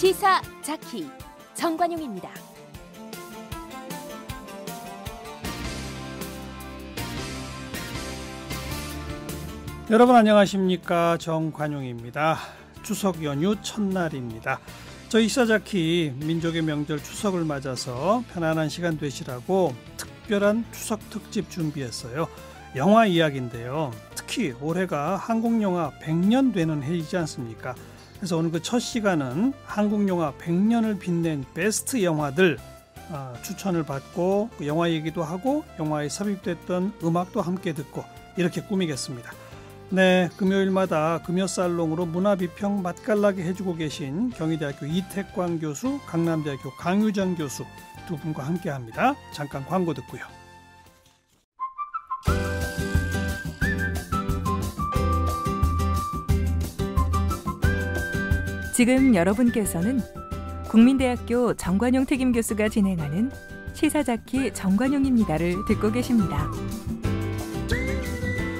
시사 자키 정관용입니다. 여러분 안녕하십니까 정관용입니다. 추석 연휴 첫날입니다. 저희 시사자키 민족의 명절 추석을 맞아서 편안한 시간 되시라고 특별한 추석 특집 준비했어요. 영화 이야기인데요. 특히 올해가 한국 영화 100년 되는 해이지 않습니까? 그래서 오늘 그 첫 시간은 한국 영화 100년을 빛낸 베스트 영화들 어, 추천을 받고 그 영화 얘기도 하고 영화에 삽입됐던 음악도 함께 듣고 이렇게 꾸미겠습니다. 네, 금요일마다 금요살롱으로 문화비평 맛깔나게 해주고 계신 경희대학교 이택광 교수, 강남대학교 강유정 교수 두 분과 함께합니다. 잠깐 광고 듣고요. 지금 여러분께서는 국민대학교 정관용 특임 교수가 진행하는 시사자키 정관용입니다를 듣고 계십니다.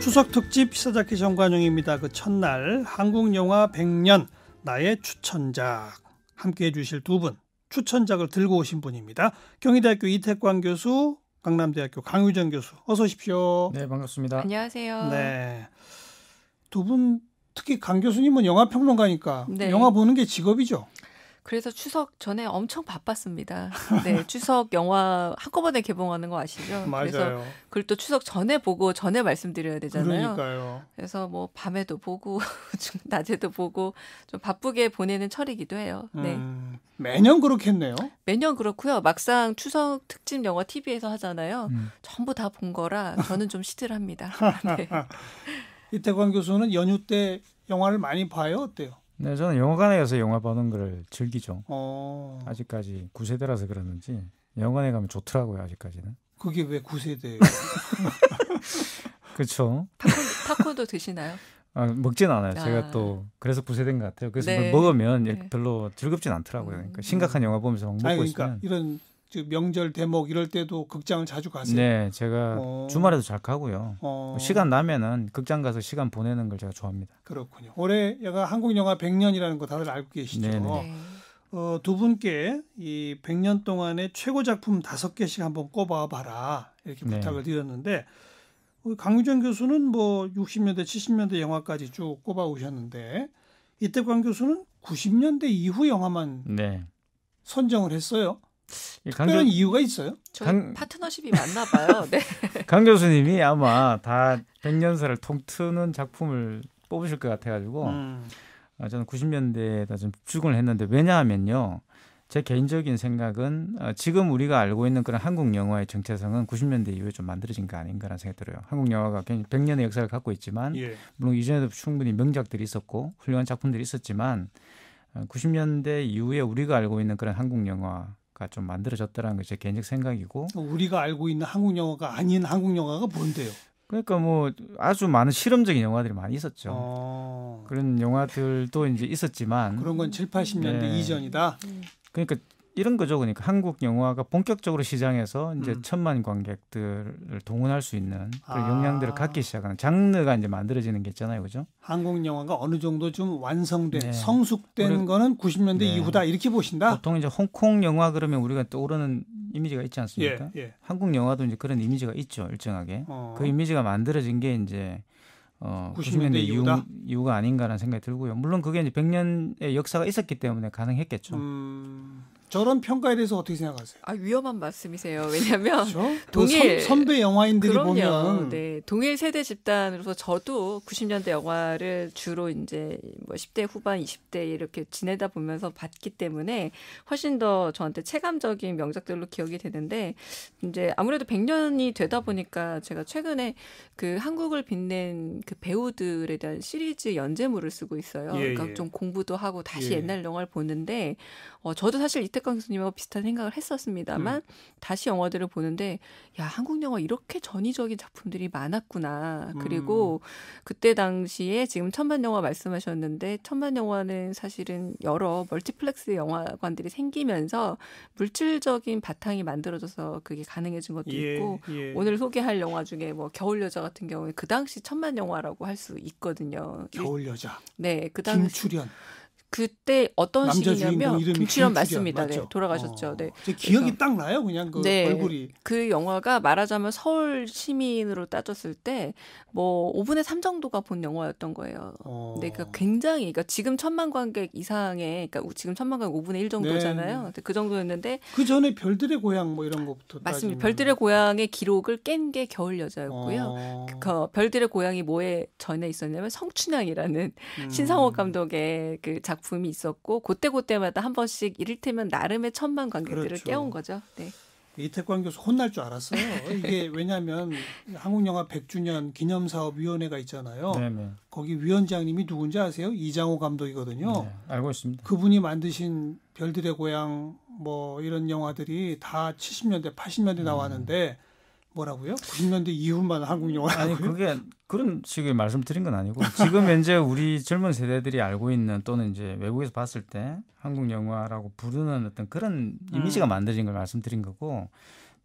추석 특집 시사자키 정관용입니다. 그 첫날 한국 영화 100년 나의 추천작 함께 해주실 두 분 추천작을 들고 오신 분입니다. 경희대학교 이태광 교수, 강남대학교 강유정 교수, 어서 오십시오. 네, 반갑습니다. 안녕하세요. 네, 두분 특히 강 교수님은 영화 평론가니까 네. 영화 보는 게 직업이죠. 그래서 추석 전에 엄청 바빴습니다. 네, 추석 영화 한꺼번에 개봉하는 거 아시죠? 맞아요. 그래서 그걸 또 추석 전에 보고 전에 말씀드려야 되잖아요. 그러니까요. 그래서 뭐 밤에도 보고 낮에도 보고 좀 바쁘게 보내는 철이기도 해요. 네. 음, 매년 그렇겠네요. 매년 그렇고요. 막상 추석 특집 영화 TV에서 하잖아요. 음. 전부 다 본 거라 저는 좀 시들합니다. 네. 이태광 교수는 연휴 때 영화를 많이 봐요? 어때요? 네, 저는 영화관에 가서 영화 보는 걸 즐기죠. 어. 아직까지 9세대라서 그러는지 영화관에 가면 좋더라고요, 아직까지는. 그게 왜 9세대예요? 그렇죠. 타코, 도 드시나요? 아, 먹진 않아요. 아. 제가 또 그래서 9세대것 같아요. 그래서 네. 먹으면 예, 네. 별로 즐겁진 않더라고요. 그러니까 음. 심각한 영화 보면서 막 먹고 아니, 그러니까 있으면. 이런 즉 명절 대목 이럴 때도 극장을 자주 가세요? 네, 제가 어. 주말에도 잘 가고요. 어. 시간 나면은 극장 가서 시간 보내는 걸 제가 좋아합니다. 그렇군요. 올해 약간 한국 영화 100년이라는 거 다들 알고 계시죠? 네. 네. 네. 어, 두 분께 이 100년 동안의 최고 작품 다섯 개씩 한번 꼽아봐라 이렇게 네. 부탁을 드렸는데 강유정 교수는 뭐 60년대, 70년대 영화까지 쭉 꼽아 오셨는데 이때 강 교수는 90년대 이후 영화만 네. 선정을 했어요. 예, 특별한 이유가 있어요? 강, 파트너십이 맞나 봐요. 네. 강 교수님이 아마 다 백년사를 통트는 작품을 뽑으실 것 같아가지고 음. 어, 저는 90년대에다 좀죽근을 했는데 왜냐하면요. 제 개인적인 생각은 어, 지금 우리가 알고 있는 그런 한국 영화의 정체성은 90년대 이후에 좀 만들어진 거 아닌가라는 생각이 들어요. 한국 영화가 굉히 100년의 역사를 갖고 있지만 예. 물론 이전에도 충분히 명작들이 있었고 훌륭한 작품들이 있었지만 90년대 어, 이후에 우리가 알고 있는 그런 한국 영화 좀 만들어졌다라는 것이 제 개인적 생각이고 그러니까 우리가 알고 있는 한국 영화가 아닌 한국 영화가 뭔데요? 그러니까 뭐 아주 많은 실험적인 영화들이 많이 있었죠. 어... 그런 영화들도 이제 있었지만 그런 건 7, 80년대 네. 이전이다. 네. 그러니까 이런 거죠. 그러니까 한국 영화가 본격적으로 시장에서 이제 음. 천만 관객들을 동원할 수 있는 그런 아. 역량들을 갖기 시작하는 장르가 이제 만들어지는 게 있잖아요. 그죠? 한국 영화가 어느 정도 좀 완성된 네. 성숙된 우리, 거는 90년대 네. 이후다 이렇게 보신다. 보통 이제 홍콩 영화 그러면 우리가 떠오르는 이미지가 있지 않습니까? 예, 예. 한국 영화도 이제 그런 이미지가 있죠. 일정하게. 어. 그 이미지가 만들어진 게 이제 어, 90년대, 9 0년 이후, 이후가 아닌가라는 생각이 들고요. 물론 그게 이제 100년의 역사가 있었기 때문에 가능했겠죠. 음... 저런 평가에 대해서 어떻게 생각하세요? 아 위험한 말씀이세요. 왜냐하면 그렇죠? 그 동일 그 선, 배 영화인들이 그럼요. 보면 네, 동일 세대 집단으로서 저도 90년대 영화를 주로 이제 뭐 10대 후반, 20대 이렇게 지내다 보면서 봤기 때문에 훨씬 더 저한테 체감적인 명작들로 기억이 되는데 이제 아무래도 100년이 되다 보니까 제가 최근에 그 한국을 빛낸 그 배우들에 대한 시리즈 연재물을 쓰고 있어요. 예, 그러니까 예. 좀 공부도 하고 다시 예. 옛날 영화를 보는데 어, 저도 사실 이태광 교수님하고 비슷한 생각을 했었습니다만 음. 다시 영화들을 보는데 야 한국 영화 이렇게 전위적인 작품들이 많았구나. 그리고 음. 그때 당시에 지금 천만 영화 말씀하셨는데 천만 영화는 사실은 여러 멀티플렉스 영화관들이 생기면서 물질적인 바탕이 만들어져서 그게 가능해진 것도 예, 있고 예. 오늘 소개할 영화 중에 뭐 겨울 여자 같은 경우에 그 당시 천만 영화라고 할 수 있거든요. 겨울 여자. 네, 그 당시 김출연. 그때 어떤 시기냐면 김치현 맞습니다. 네, 돌아가셨죠. 어. 네. 제 기억이 딱 나요. 그냥 그 네, 얼굴이. 그 영화가 말하자면 서울 시민으로 따졌을 때뭐 5분의 3 정도가 본 영화였던 거예요. 어. 근데 네, 그러니까 굉장히 그러니까 지금 천만 관객 이상의 그러니까 지금 천만 관객 5분의 1 정도잖아요. 네. 네. 그 정도였는데 그 전에 별들의 고향 뭐 이런 것부터 맞습니다. 따지면. 별들의 고향의 기록을 깬 게 겨울 여자였고요. 어. 그 별들의 고향이 뭐에 전에 있었냐면 성춘향이라는 음. 신상호 감독의 그작 작품이 있었고 그때그때마다 한 번씩 이를테면 나름의 천만 관객들을 그렇죠. 깨운 거죠. 네. 이태광 교수 혼날 줄 알았어요. 이게 왜냐하면 한국 영화 100주년 기념 사업 위원회가 있잖아요. 네네. 네. 거기 위원장님이 누군지 아세요? 이장호 감독이거든요. 네, 알고 있습니다. 그분이 만드신 별들의 고향 뭐 이런 영화들이 다 70년대, 80년대 음. 나왔는데 음. 뭐라고요? 90년대 이후만 한국 영화 아니 그게 그런 식의 말씀드린 건 아니고 지금 현재 우리 젊은 세대들이 알고 있는 또는 이제 외국에서 봤을 때 한국 영화라고 부르는 어떤 그런 음. 이미지가 만들어진 걸 말씀드린 거고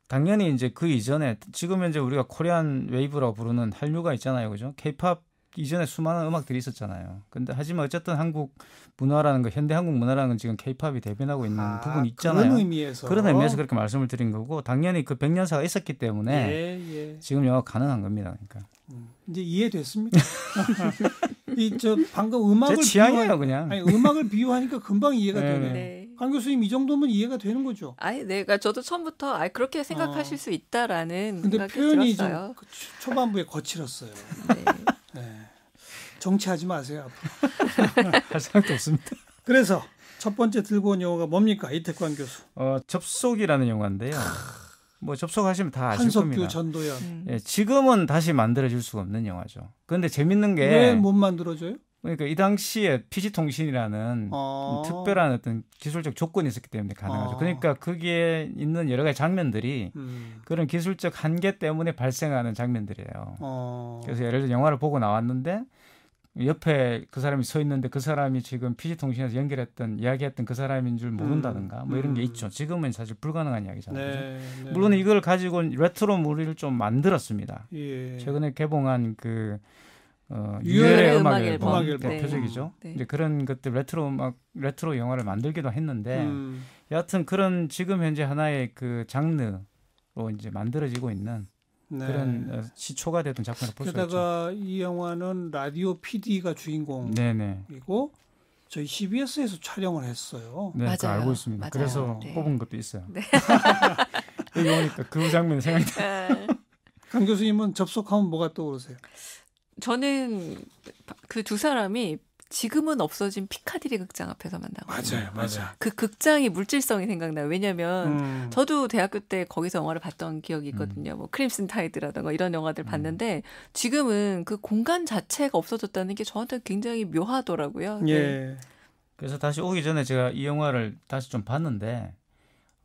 당연히 이제 그 이전에 지금 현재 우리가 코리안 웨이브라고 부르는 한류가 있잖아요, 그죠? 케이팝 이전에 수많은 음악들이 있었잖아요. 근데 하지만 어쨌든 한국 문화라는 거, 현대 한국 문화라는 건 지금 케이팝이 대변하고 있는 아, 부분이 있잖아요. 그런 의미에서 그런 의미에서 그렇게 말씀을 드린 거고 당연히 그 백년사가 있었기 때문에 예, 예. 지금 영화 가능한 겁니다. 그러니까 음, 이제 이해됐습니까? 이저 방금 음악을 비유하, 그냥. 아니, 음악을 비유하니까 금방 이해가 네, 되네 네. 네. 강 교수님 이 정도면 이해가 되는 거죠. 아니, 네, 그러니까 저도 처음부터 아 그렇게 생각하실 어. 수 있다라는 근데 표현이 들었어요. 좀 그 초반부에 거칠었어요. 네. 정치하지 마세요. 앞으로. 할 생각도 없습니다. 그래서 첫 번째 들고 온 영화가 뭡니까 이태관 교수? 어 접속이라는 영화인데요. 뭐 접속하시면 다 아실 한석규, 겁니다. 한석규 전도연. 음. 예, 지금은 다시 만들어질 수가 없는 영화죠. 그런데 재밌는 게왜 못 만들어져요? 그러니까 이 당시에 피지 통신이라는 어. 아. 특별한 어떤 기술적 조건이 있었기 때문에 가능하죠. 어. 그러니까 거기에 있는 여러 가지 장면들이 음. 그런 기술적 한계 때문에 발생하는 장면들이에요. 어. 그래서 예를 들어 영화를 보고 나왔는데 옆에 그 사람이 서 있는데 그 사람이 지금 피지 통신에서 연결했던 이야기했던 그 사람인 줄 모른다든가 뭐 이런 게 음. 있죠. 지금은 사실 불가능한 이야기잖아요. 네, 네. 물론 이걸 가지고 레트로 무리를 좀 만들었습니다. 예. 최근에 개봉한 그 어, 유열의 음악, 음악 앨범, 네, 음악 앨범. 대표적이죠. 네. 이제 그런 것들 레트로 음악 레트로 영화를 만들기도 했는데 음. 여하튼 그런 지금 현재 하나의 그 장르로 이제 만들어지고 있는 네. 그런 어, 시초가 되던 작품을 볼수 있죠. 게다가 이 영화는 라디오 PD가 주인공이고 저희 CBS에서 촬영을 했어요. 네, 맞아요. 알고 있습니다. 맞아요. 그래서 네. 뽑은 것도 있어요. 네. 여기 니까그 장면 생각이 네. 강 교수님은 접속하면 뭐가 떠오르세요? 저는 그 두 사람이 지금은 없어진 피카디리 극장 앞에서 만나고 맞아요, 맞아. 그 극장이 물질성이 생각나요. 왜냐하면 음. 저도 대학교 때 거기서 영화를 봤던 기억이 있거든요. 음. 뭐 크림슨 타이드라든가 이런 영화들 음. 봤는데 지금은 그 공간 자체가 없어졌다는 게 저한테 굉장히 묘하더라고요. 네. 예. 그래서 다시 오기 전에 제가 이 영화를 다시 좀 봤는데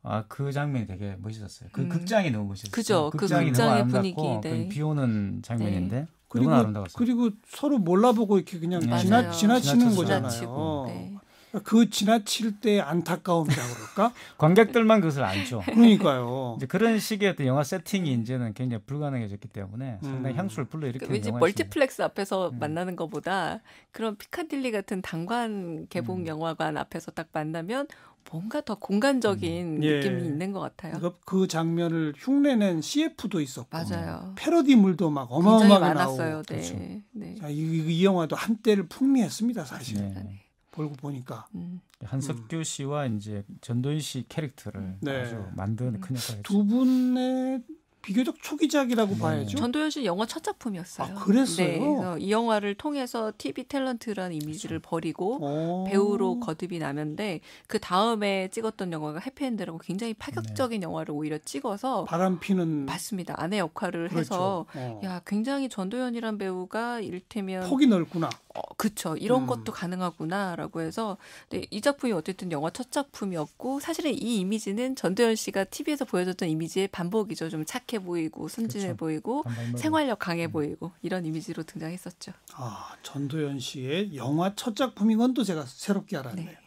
아 그 장면이 되게 멋있었어요. 그 음. 극장이 너무 멋있었어요. 그죠. 그 극장이 그 극장의 분위기. 네. 그 비오는 장면인데. 네. 그리고, 그리고 서로 몰라보고 이렇게 그냥 네. 지나, 지나치는 거잖아요. 지나치고, 네. 그 지나칠 때 안타까움이라 그럴까? 관객들만 그것을 안죠. 그러니까요. 이제 그런 식의 어떤 영화 세팅이 이제는 굉장히 불가능해졌기 때문에 음. 상당히 음. 향수를 불러일으키는 그러니까 그, 왠지 멀티플렉스 앞에서 음. 만나는 것보다 그런 피카딜리 같은 단관 개봉 음. 영화관 앞에서 딱 만나면 뭔가 더 공간적인 음. 예. 느낌이 예. 있는 것 같아요. 그, 그, 장면을 흉내낸 CF도 있었고, 맞아요. 패러디물도 막 어마어마하게 많았어요. 네. 그렇죠. 네. 자, 이, 이, 영화도 한때를 풍미했습니다, 사실. 네. 네. 벌고 보니까 음. 한석규 음. 씨와 이제 전도연 씨 캐릭터를 네. 아주 만드큰 음. 역할을 두 분의 비교적 초기작이라고 네. 봐야죠. 전도연 씨 영화 첫 작품이었어요. 아, 그랬어요. 네, 그래서 이 영화를 통해서 TV 탤런트라는 이미지를 그렇죠. 버리고 오. 어. 배우로 거듭이 나는데 그 다음에 찍었던 영화가 해피엔드라고 굉장히 파격적인 네. 영화를 오히려 찍어서 바람 피는 맞습니다. 아내 역할을 그렇죠. 해서 어. 야 굉장히 전도연이란 배우가 일테면 폭이 넓구나. 어, 그쵸. 이런 음. 것도 가능하구나라고 해서 근데 이 작품이 어쨌든 영화 첫 작품이었고 사실은 이 이미지는 전도연 씨가 TV에서 보여줬던 이미지의 반복이죠. 좀 착해 보이고 순진해 그쵸. 보이고 생활력 강해 음. 보이고 이런 이미지로 등장했었죠. 아 전도연 씨의 영화 첫 작품인 건또 제가 새롭게 알았네요. 네.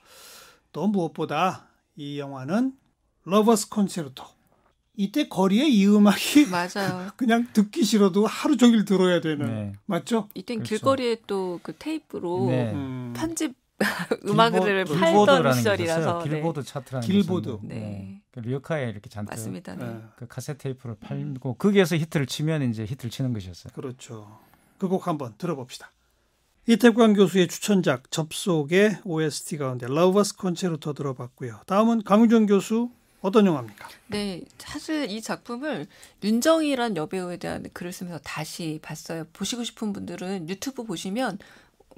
또 무엇보다 이 영화는 러버스 콘체르토 이때 거리에 이 음악이 맞아요. 그냥 듣기 싫어도 하루 종일 들어야 되는 네. 맞죠? 이땐 그렇죠. 길거리에 또 그 테이프로 네. 음. 편집 음악을 길보, 팔던 시절이라서 길보드 네. 차트라는 길보드 네. 그 리어카에 이렇게 잔뜩 맞습니다. 네. 네. 그 카세트 테이프를 음. 팔고 거기에서 히트를 치면 이제 히트를 치는 것이었어요. 그렇죠. 그 곡 한번 들어봅시다. 이태광 교수의 추천작 접속의 OST 가운데 러버스 콘체로토 들어봤고요. 다음은 강윤정 교수 어떤 영화입니까? 네, 사실 이 작품을 윤정이란 여배우에 대한 글을 쓰면서 다시 봤어요. 보시고 싶은 분들은 유튜브 보시면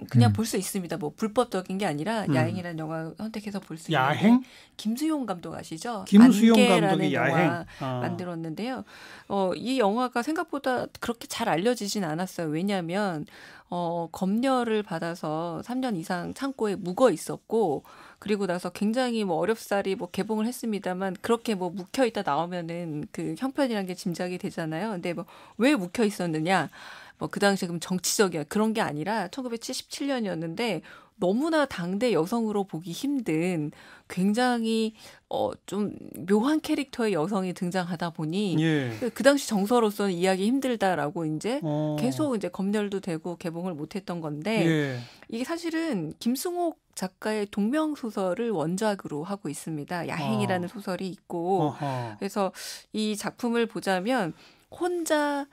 그냥 음. 볼수 있습니다. 뭐 불법적인 게 아니라 음. 야행이라는 영화 선택해서 볼 수 있는 야행? 김수용 감독 아시죠? 김수용 감독이 야행 아. 만들었는데요. 어, 이 영화가 생각보다 그렇게 잘 알려지진 않았어요. 왜냐하면 어, 검열을 받아서 3년 이상 창고에 묵어 있었고 그리고 나서 굉장히 뭐 어렵사리 뭐 개봉을 했습니다만 그렇게 뭐 묵혀 있다 나오면은 그 형편이란 게 짐작이 되잖아요. 근데 뭐 왜 묵혀 있었느냐? 뭐 그 당시에 그럼 정치적이야 그런 게 아니라 1977년이었는데 너무나 당대 여성으로 보기 힘든 굉장히 어, 좀 묘한 캐릭터의 여성이 등장하다 보니 예. 그 당시 정서로서는 이해하기 힘들다라고 이제 어. 계속 이제 검열도 되고 개봉을 못했던 건데 예. 이게 사실은 김승옥 작가의 동명 소설을 원작으로 하고 있습니다. 야행이라는 어. 소설이 있고 어허. 그래서 이 작품을 보자면 혼자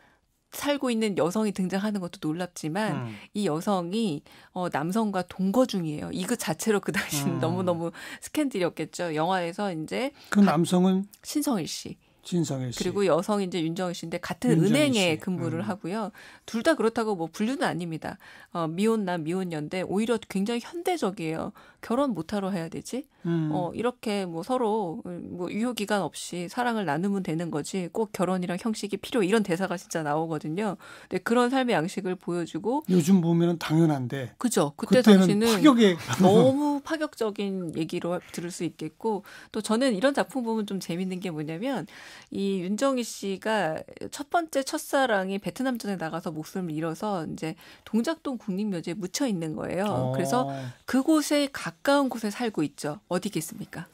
살고 있는 여성이 등장하는 것도 놀랍지만 음. 이 여성이 어, 남성과 동거 중이에요. 이것 그 자체로 그 당시는 음. 너무 너무 스캔들이었겠죠. 영화에서 이제 그 남성은 신성일 씨. 진성일 씨. 그리고 여성 이제 윤정희 씨인데 같은 은행에 씨. 근무를 음. 하고요. 둘 다 그렇다고 뭐 분류는 아닙니다. 어, 미혼남 미혼녀인데 오히려 굉장히 현대적이에요. 결혼 못하러 해야 되지? 음. 어, 이렇게 뭐 서로 뭐 유효 기간 없이 사랑을 나누면 되는 거지. 꼭 결혼이랑 형식이 필요 이런 대사가 진짜 나오거든요. 근데 그런 삶의 양식을 보여주고 요즘 보면은 당연한데. 그죠. 그때 당시는 파격에 너무 파격적인 얘기로 들을 수 있겠고 또 저는 이런 작품 보면 좀 재밌는 게 뭐냐면 이 윤정희 씨가 첫 번째 첫사랑이 베트남전에 나가서 목숨을 잃어서 이제 동작동 국립묘지에 묻혀 있는 거예요. 그래서 어. 그곳에 가까운 곳에 살고 있죠. 어디겠습니까?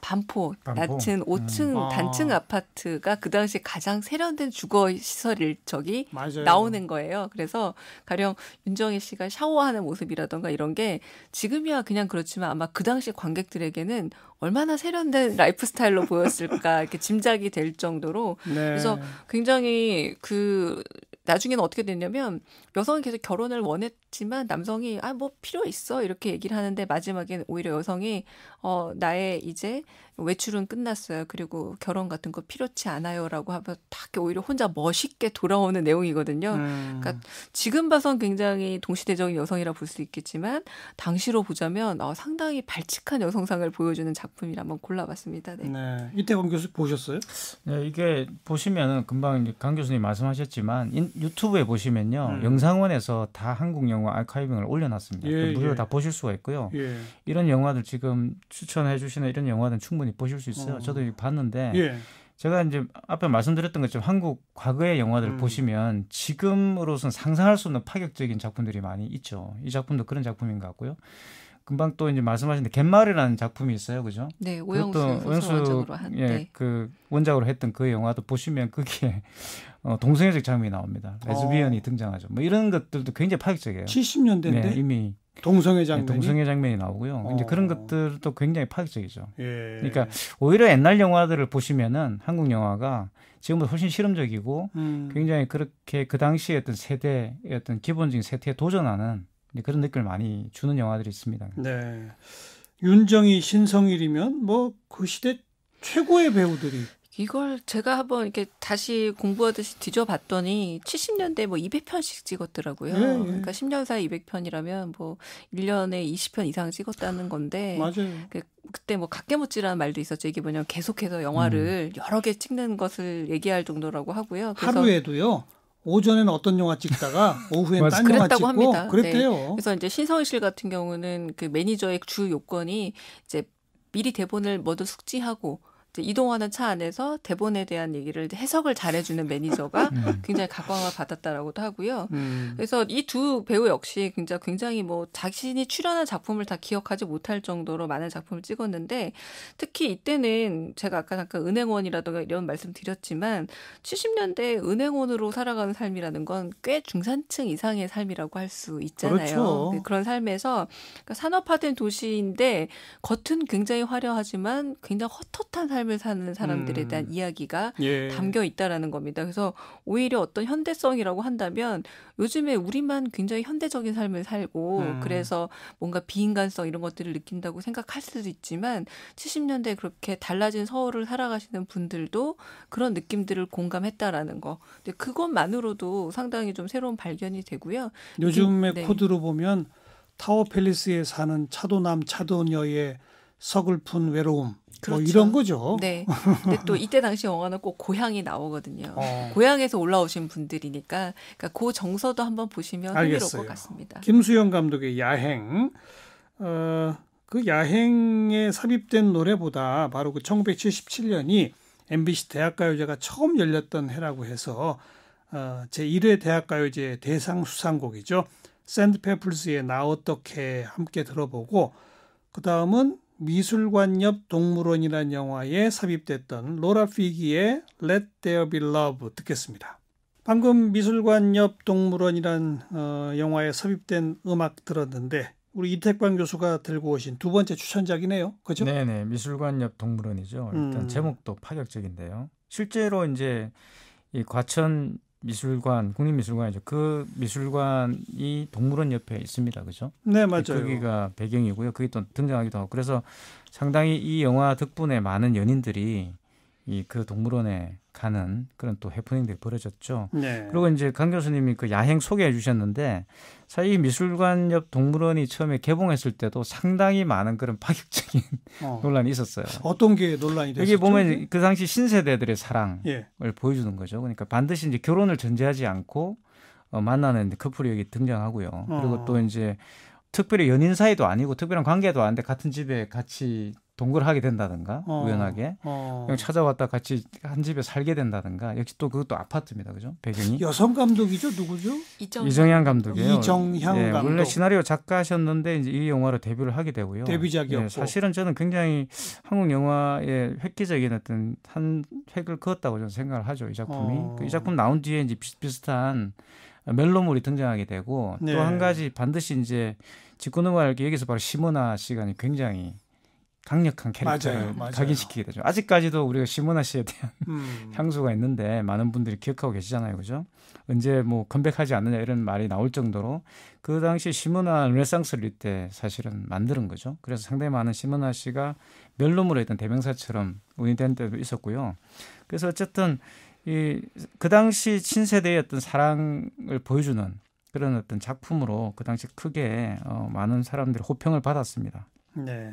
반포, 낮은 5층 음. 단층 아. 아파트가 그 당시 가장 세련된 주거 시설일 적이 맞아요. 나오는 거예요. 그래서 가령 윤정희 씨가 샤워하는 모습이라던가 이런 게 지금이야 그냥 그렇지만 아마 그 당시 관객들에게는 얼마나 세련된 라이프 스타일로 보였을까 이렇게 짐작이 될 정도로 네. 그래서 굉장히 그 나중에는 어떻게 됐냐면 여성은 계속 결혼을 원했지만 남성이 아 뭐 필요 있어 이렇게 얘기를 하는데 마지막엔 오히려 여성이 어 나의 이제 외출은 끝났어요. 그리고 결혼 같은 거 필요치 않아요라고 하면 딱 오히려 혼자 멋있게 돌아오는 내용이거든요. 음. 그러니까 지금 봐선 굉장히 동시대적인 여성이라 볼 수 있겠지만 당시로 보자면 어, 상당히 발칙한 여성상을 보여주는 작품이라 한번 골라봤습니다. 네. 네. 이태범 교수 보셨어요? 네, 이게 보시면은 금방 강 교수님 말씀하셨지만 인, 유튜브에 보시면요 음. 영상원에서 다 한국 영화 알카이빙을 올려놨습니다. 예, 무료로 예. 다 보실 수가 있고요. 예. 이런 영화들 지금 추천해 주시는 이런 영화는 충분히 충분히 보실 수 있어요. 어. 저도 봤는데 예. 제가 이제 앞에 말씀드렸던 것처럼 한국 과거의 영화들 을 음. 보시면 지금으로선 상상할 수 없는 파격적인 작품들이 많이 있죠. 이 작품도 그런 작품인 것 같고요. 금방 또 이제 말씀하신 갯말이라는 작품이 있어요, 그죠? 네, 오영수 오영수 예, 네. 그 원작으로 했던 그 영화도 보시면 그게 어, 동성애적 장면이 나옵니다. 레즈비언이 어. 등장하죠. 뭐 이런 것들도 굉장히 파격적이에요. 70년대인데 네, 이미 동성애 네, 장면 동성애 장면이 나오고요. 어. 이제 그런 어. 것들도 굉장히 파격적이죠. 예. 그러니까 오히려 옛날 영화들을 보시면은 한국 영화가 지금보다 훨씬 실험적이고 음. 굉장히 그렇게 그당시에 어떤 세대의 어떤 기본적인 세태에 도전하는 그런 느낌을 많이 주는 영화들이 있습니다. 네. 윤정이 신성일이면 뭐 그 시대 최고의 배우들이 이걸 제가 한번 이렇게 다시 공부하듯이 뒤져봤더니 70년대 뭐 200편씩 찍었더라고요. 예, 예. 그러니까 10년 사이 200편이라면 뭐 1년에 20편 이상 찍었다는 건데 맞아요. 그, 그때 뭐 각계모찌라는 말도 있었죠. 이게 뭐냐면 계속해서 영화를 음. 여러 개 찍는 것을 얘기할 정도라고 하고요. 그래서 하루에도요. 오전에는 어떤 영화 찍다가 오후엔 딴 영화 찍고 합니다. 그랬대요. 네. 그래서 이제 신성희실 같은 경우는 그 매니저의 주 요건이 이제 미리 대본을 모두 숙지하고 이동하는 차 안에서 대본에 대한 얘기를 해석을 잘해주는 매니저가 음. 굉장히 각광을 받았다라고도 하고요. 음. 그래서 이 두 배우 역시 굉장히 굉장히 뭐 자신이 출연한 작품을 다 기억하지 못할 정도로 많은 작품을 찍었는데 특히 이때는 제가 아까 잠깐 은행원이라든가 이런 말씀 드렸지만 70년대 은행원으로 살아가는 삶이라는 건 꽤 중산층 이상의 삶이라고 할 수 있잖아요. 그렇죠. 그 그런 삶에서 그러니까 산업화된 도시인데 겉은 굉장히 화려하지만 굉장히 헛헛한 삶. 삶을 사는 사람들에 대한 음. 이야기가 예. 담겨 있다라는 겁니다. 그래서 오히려 어떤 현대성이라고 한다면 요즘에 우리만 굉장히 현대적인 삶을 살고 음. 그래서 뭔가 비인간성 이런 것들을 느낀다고 생각할 수도 있지만 70년대 그렇게 달라진 서울을 살아가시는 분들도 그런 느낌들을 공감했다라는 거. 근데 그것만으로도 상당히 좀 새로운 발견이 되고요. 요즘의 네. 코드로 보면 타워 팰리스에 사는 차도남 차도녀의 서글픈 외로움 뭐 그렇죠. 뭐 이런 거죠. 네. 근데 또 이때 당시 영화는 꼭 고향이 나오거든요. 어. 고향에서 올라오신 분들이니까 그러니까 그 정서도 한번 보시면 알겠어요. 흥미로울 것 같습니다. 김수영 감독의 야행. 어, 그 야행에 삽입된 노래보다 바로 그 1977년이 MBC 대학가요제가 처음 열렸던 해라고 해서 어, 제1회 대학가요제 대상 수상곡이죠. 샌드페플스의 나 어떻게 함께 들어보고 그 다음은 미술관 옆 동물원이라는 영화에 삽입됐던 로라 피기의 Let There Be Love 듣겠습니다. 방금 미술관 옆 동물원이란 어, 영화에 삽입된 음악 들었는데 우리 이택광 교수가 들고 오신 두 번째 추천작이네요. 그죠? 네네. 미술관 옆 동물원이죠. 일단 음. 제목도 파격적인데요. 실제로 이제 이 과천 미술관 국립미술관이죠. 그 미술관이 동물원 옆에 있습니다. 그죠? 네, 맞아요. 거기가 배경이고요. 그게 또 등장하기도 하고 그래서 상당히 이 영화 덕분에 많은 연인들이 이 그 동물원에 가는 그런 또 해프닝들이 벌어졌죠. 네. 그리고 이제 강 교수님이 그 야행 소개해 주셨는데 사실 이 미술관 옆 동물원이 처음에 개봉했을 때도 상당히 많은 그런 파격적인 어. 논란이 있었어요. 어떤 게 논란이 됐죠 여기 보면 그 당시 신세대들의 사랑을 예. 보여주는 거죠. 그러니까 반드시 이제 결혼을 전제하지 않고 어, 만나는 커플이 여기 등장하고요. 그리고 어. 또 이제 특별히 연인 사이도 아니고 특별한 관계도 아닌데 같은 집에 같이 동거하게 된다든가 어, 우연하게 어. 찾아왔다 같이 한 집에 살게 된다든가 역시 또 그것도 아파트입니다 그죠 배경이 여성 감독이죠 누구죠 이정향, 감독이요 이정향 예, 감독 원래 시나리오 작가셨는데 이제 이 영화로 데뷔를 하게 되고요 데뷔작이었고 예, 사실은 저는 굉장히 한국 영화의 획기적인 어떤 한 획을 그었다고 저는 생각을 하죠 이 작품이 어. 그 이 작품 나온 뒤에 이제 비슷비슷한 멜로물이 등장하게 되고 네. 또한 가지 반드시 이제 짚고 넘어갈 게 여기서 바로 심모나 시간이 굉장히 강력한 캐릭터를 맞아요, 맞아요. 각인시키게 되죠. 아직까지도 우리가 시모나 씨에 대한 음. 향수가 있는데 많은 분들이 기억하고 계시잖아요, 그죠? 언제 뭐 컴백하지 않느냐 이런 말이 나올 정도로 그 당시 시모나 르네상스를 때 사실은 만드는 거죠. 그래서 상당히 많은 시모나 씨가 멸룸으로 있던 대명사처럼 운이된 때도 있었고요. 그래서 어쨌든 이 그 당시 신세대의 어떤 사랑을 보여주는 그런 어떤 작품으로 그 당시 크게 어, 많은 사람들이 호평을 받았습니다. 네.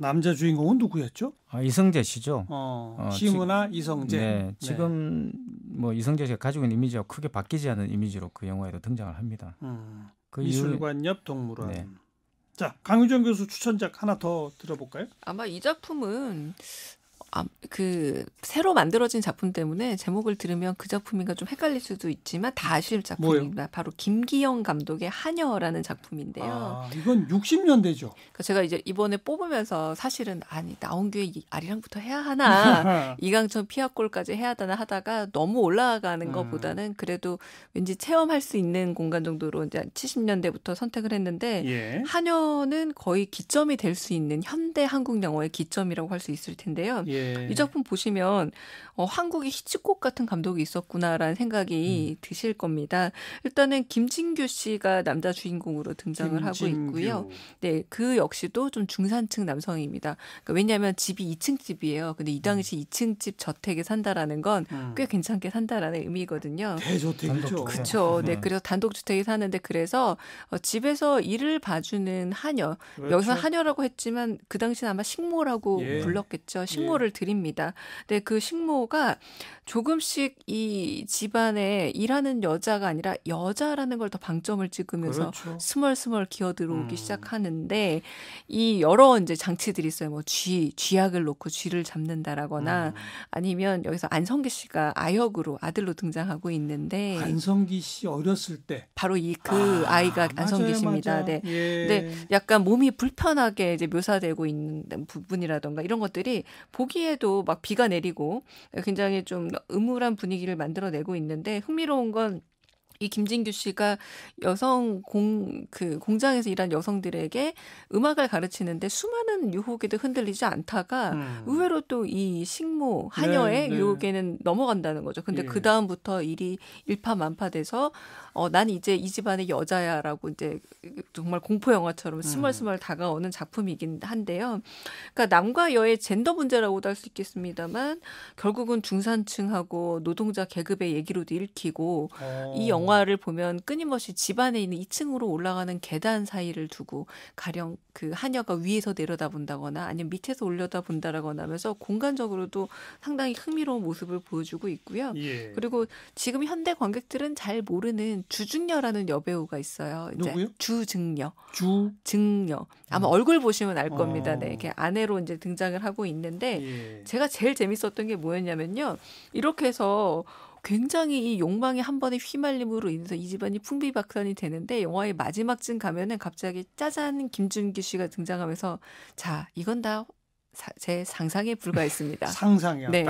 남자 주인공은 누구였죠? 아, 이성재 씨죠. 어, 어 시문아 이성재. 네, 네. 지금 네. 뭐 이성재 씨가 가지고 있는 이미지와 크게 바뀌지 않은 이미지로 그 영화에도 등장을 합니다. 음, 그 미술관 이후... 옆 동물원. 네. 자, 강유정 교수 추천작 하나 더 들어볼까요? 아마 이 작품은 아, 그 새로 만들어진 작품 때문에 제목을 들으면 그 작품인가 좀 헷갈릴 수도 있지만 다 아실 작품입니다. 뭐요? 바로 김기영 감독의 한여라는 작품인데요. 아, 이건 60년대죠. 그러니까 제가 이제 이번에 뽑으면서 사실은 아니 나온 김에 아리랑부터 해야 하나 이강천 피아골까지 해야 하나 하다가 너무 올라가는 음. 것보다는 그래도 왠지 체험할 수 있는 공간 정도로 이제 70년대부터 선택을 했는데 예. 한여는 거의 기점이 될 수 있는 현대 한국 영화의 기점이라고 할 수 있을 텐데요. 예. 예. 이 작품 보시면 어, 한국의 히치콕 같은 감독이 있었구나라는 생각이 음. 드실 겁니다. 일단은 김진규 씨가 남자 주인공으로 등장을 김진규. 하고 있고요. 네, 그 역시도 좀 중산층 남성입니다. 그러니까 왜냐하면 집이 2층 집이에요. 근데 이 당시 음. 2층 집 저택에 산다라는 건꽤 음. 괜찮게 산다라는 의미거든요. 대저택이죠. 그렇죠. 네, 그래서 단독주택에 사는데 그래서 어, 집에서 일을 봐주는 하녀. 그렇죠. 여기서 하녀라고 했지만 그 당시는 아마 식모라고 예. 불렀겠죠. 예. 식모를 식모를 드립니다. 근데 그 식모가 조금씩 이 집안에 일하는 여자가 아니라 여자라는 걸 더 방점을 찍으면서 그렇죠. 스멀스멀 기어 들어오기 음. 시작하는데 이 여러 이제 장치들이 있어요. 뭐 쥐, 쥐약을 놓고 쥐를 잡는다라거나 음. 아니면 여기서 안성기 씨가 아역으로 아들로 등장하고 있는데 안성기 씨 어렸을 때 바로 이 그 아, 이가 안성기 씨입니다. 맞아요. 네. 예. 근데 약간 몸이 불편하게 이제 묘사되고 있는 부분이라던가 이런 것들이 보기 시기에도 막 비가 내리고 굉장히 좀 음울한 분위기를 만들어내고 있는데 흥미로운 건 이 김진규 씨가 여성 공, 그 공장에서 일한 여성들에게 음악을 가르치는데 수많은 유혹에도 흔들리지 않다가 음. 의외로 또 이 식모, 하녀의 네, 네. 유혹에는 넘어간다는 거죠. 근데 예. 그다음부터 일이 일파만파돼서 어, 난 이제 이 집안의 여자야라고 이제 정말 공포 영화처럼 스멀스멀 음. 다가오는 작품이긴 한데요. 그러니까 남과 여의 젠더 문제라고도 할 수 있겠습니다만 결국은 중산층하고 노동자 계급의 얘기로도 읽히고 오. 이 어. 영화를 보면 끊임없이 집안에 있는 2층으로 올라가는 계단 사이를 두고 가령 그 한여가 위에서 내려다본다거나 아니면 밑에서 올려다본다라거나 하면서 공간적으로도 상당히 흥미로운 모습을 보여주고 있고요. 예. 그리고 지금 현대 관객들은 잘 모르는 주중녀라는 여배우가 있어요. 이제 누구요? 주증녀. 주증녀. 아마 음. 얼굴 보시면 알 겁니다. 네, 어. 네, 이렇게 아내로 이제 등장을 하고 있는데 예. 제가 제일 재밌었던 게 뭐였냐면요. 이렇게 해서 굉장히 이욕망이한번에 휘말림으로 인해서 이 집안이 풍비박산이 되는데 영화의 마지막쯤 가면은 갑자기 짜잔 김준기 씨가 등장하면서 자 이건 다제 상상에 불과했습니다. 상상이었다. 네.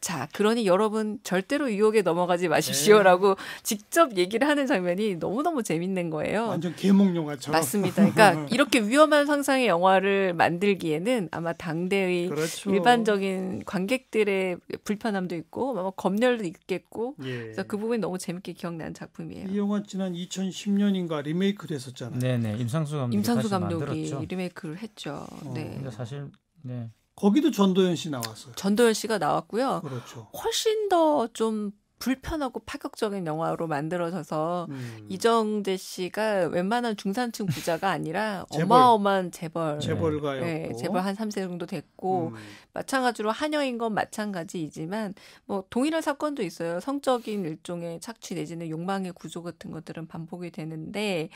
자, 그러니 여러분 절대로 유혹에 넘어가지 마십시오라고 네. 직접 얘기를 하는 장면이 너무너무 재밌는 거예요. 완전 개몽 영화처럼. 맞습니다. 그러니까 이렇게 위험한 상상의 영화를 만들기에는 아마 당대의 그렇죠. 일반적인 관객들의 불편함도 있고 아마 뭐 검열도 있겠고 예. 그래서 그 부분이 너무 재밌게 기억나는 작품이에요. 이 영화 지난 2010년인가 리메이크 됐었잖아요. 네, 네. 임상수 감독이 임상수 감독이 만들었죠. 리메이크를 했죠. 어. 네. 사실 네. 거기도 전도연 씨 나왔어요. 전도연 씨가 나왔고요. 그렇죠. 훨씬 더 좀 불편하고 파격적인 영화로 만들어져서 음. 이정재 씨가 웬만한 중산층 부자가 아니라 어마어마한 재벌 재벌가요. 네, 재벌 한 3세 정도 됐고 음. 마찬가지로 한여인 건 마찬가지이지만 뭐 동일한 사건도 있어요. 성적인 일종의 착취 내지는 욕망의 구조 같은 것들은 반복이 되는데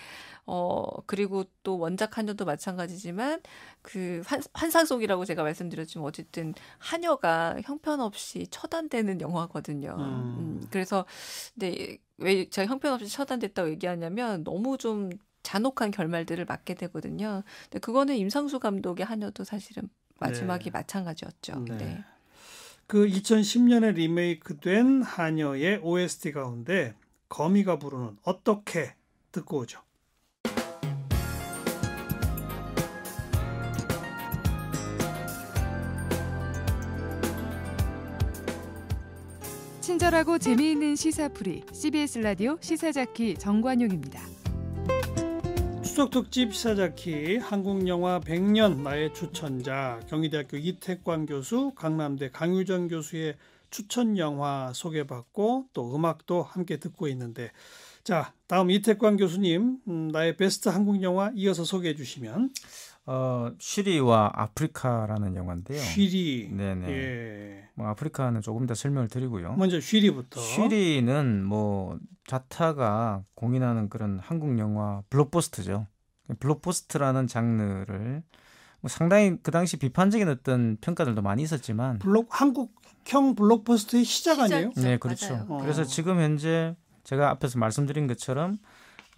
어 그리고 또 원작 한여도 마찬가지지만 그 환, 환상 속이라고 제가 말씀드렸지만 어쨌든 한여가 형편없이 처단되는 영화거든요. 음. 음 그래서 근데 왜 제가 형편없이 처단됐다고 얘기하냐면 너무 좀 잔혹한 결말들을 맞게 되거든요. 근데 그거는 임상수 감독의 한여도 사실은 마지막이 네. 마찬가지였죠. 네. 네. 그 2010년에 리메이크된 한여의 OST 가운데 거미가 부르는 어떻게 듣고 오죠. 친절하고 재미있는 시사풀이 CBS 라디오 시사자키 정관용입니다. 추석 특집 시사자키 한국 영화 100년 나의 추천자 경희대학교 이태관 교수 강남대 강유정 교수의 추천 영화 소개받고 또 음악도 함께 듣고 있는데 자 다음 이태관 교수님 음, 나의 베스트 한국 영화 이어서 소개해 주시면 어 쉬리와 아프리카라는 영화인데요. 쉬리 네네. 예. 뭐 아프리카는 조금 더 설명을 드리고요. 먼저 쉬리부터. 쉬리는 뭐 자타가 공인하는 그런 한국 영화 블록버스터죠. 블록버스트라는 장르를 뭐 상당히 그 당시 비판적인 어떤 평가들도 많이 있었지만 블록 한국형 블록버스트의 시작 아니에요? 시작 네, 그렇죠. 어. 그래서 지금 현재 제가 앞에서 말씀드린 것처럼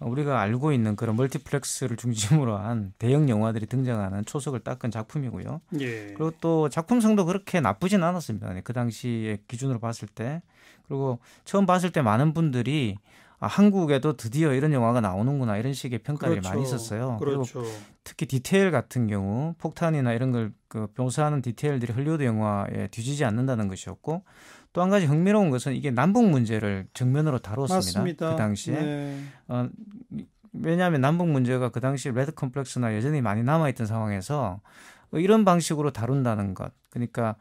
우리가 알고 있는 그런 멀티플렉스를 중심으로 한 대형 영화들이 등장하는 초석을 닦은 작품이고요. 예. 그리고 또 작품성도 그렇게 나쁘진 않았습니다. 그 당시의 기준으로 봤을 때. 그리고 처음 봤을 때 많은 분들이 아, 한국에도 드디어 이런 영화가 나오는구나 이런 식의 평가를 그렇죠. 많이 있었어요. 그렇죠. 그리고 특히 디테일 같은 경우 폭탄이나 이런 걸그 묘사하는 디테일들이 헐리우드 영화에 뒤지지 않는다는 것이었고 또 한 가지 흥미로운 것은 이게 남북 문제를 정면으로 다뤘습니다. 맞습니다. 그 당시에 네. 어, 왜냐하면 남북 문제가 그 당시 레드 컴플렉스나 여전히 많이 남아있던 상황에서 이런 방식으로 다룬다는 것 그러니까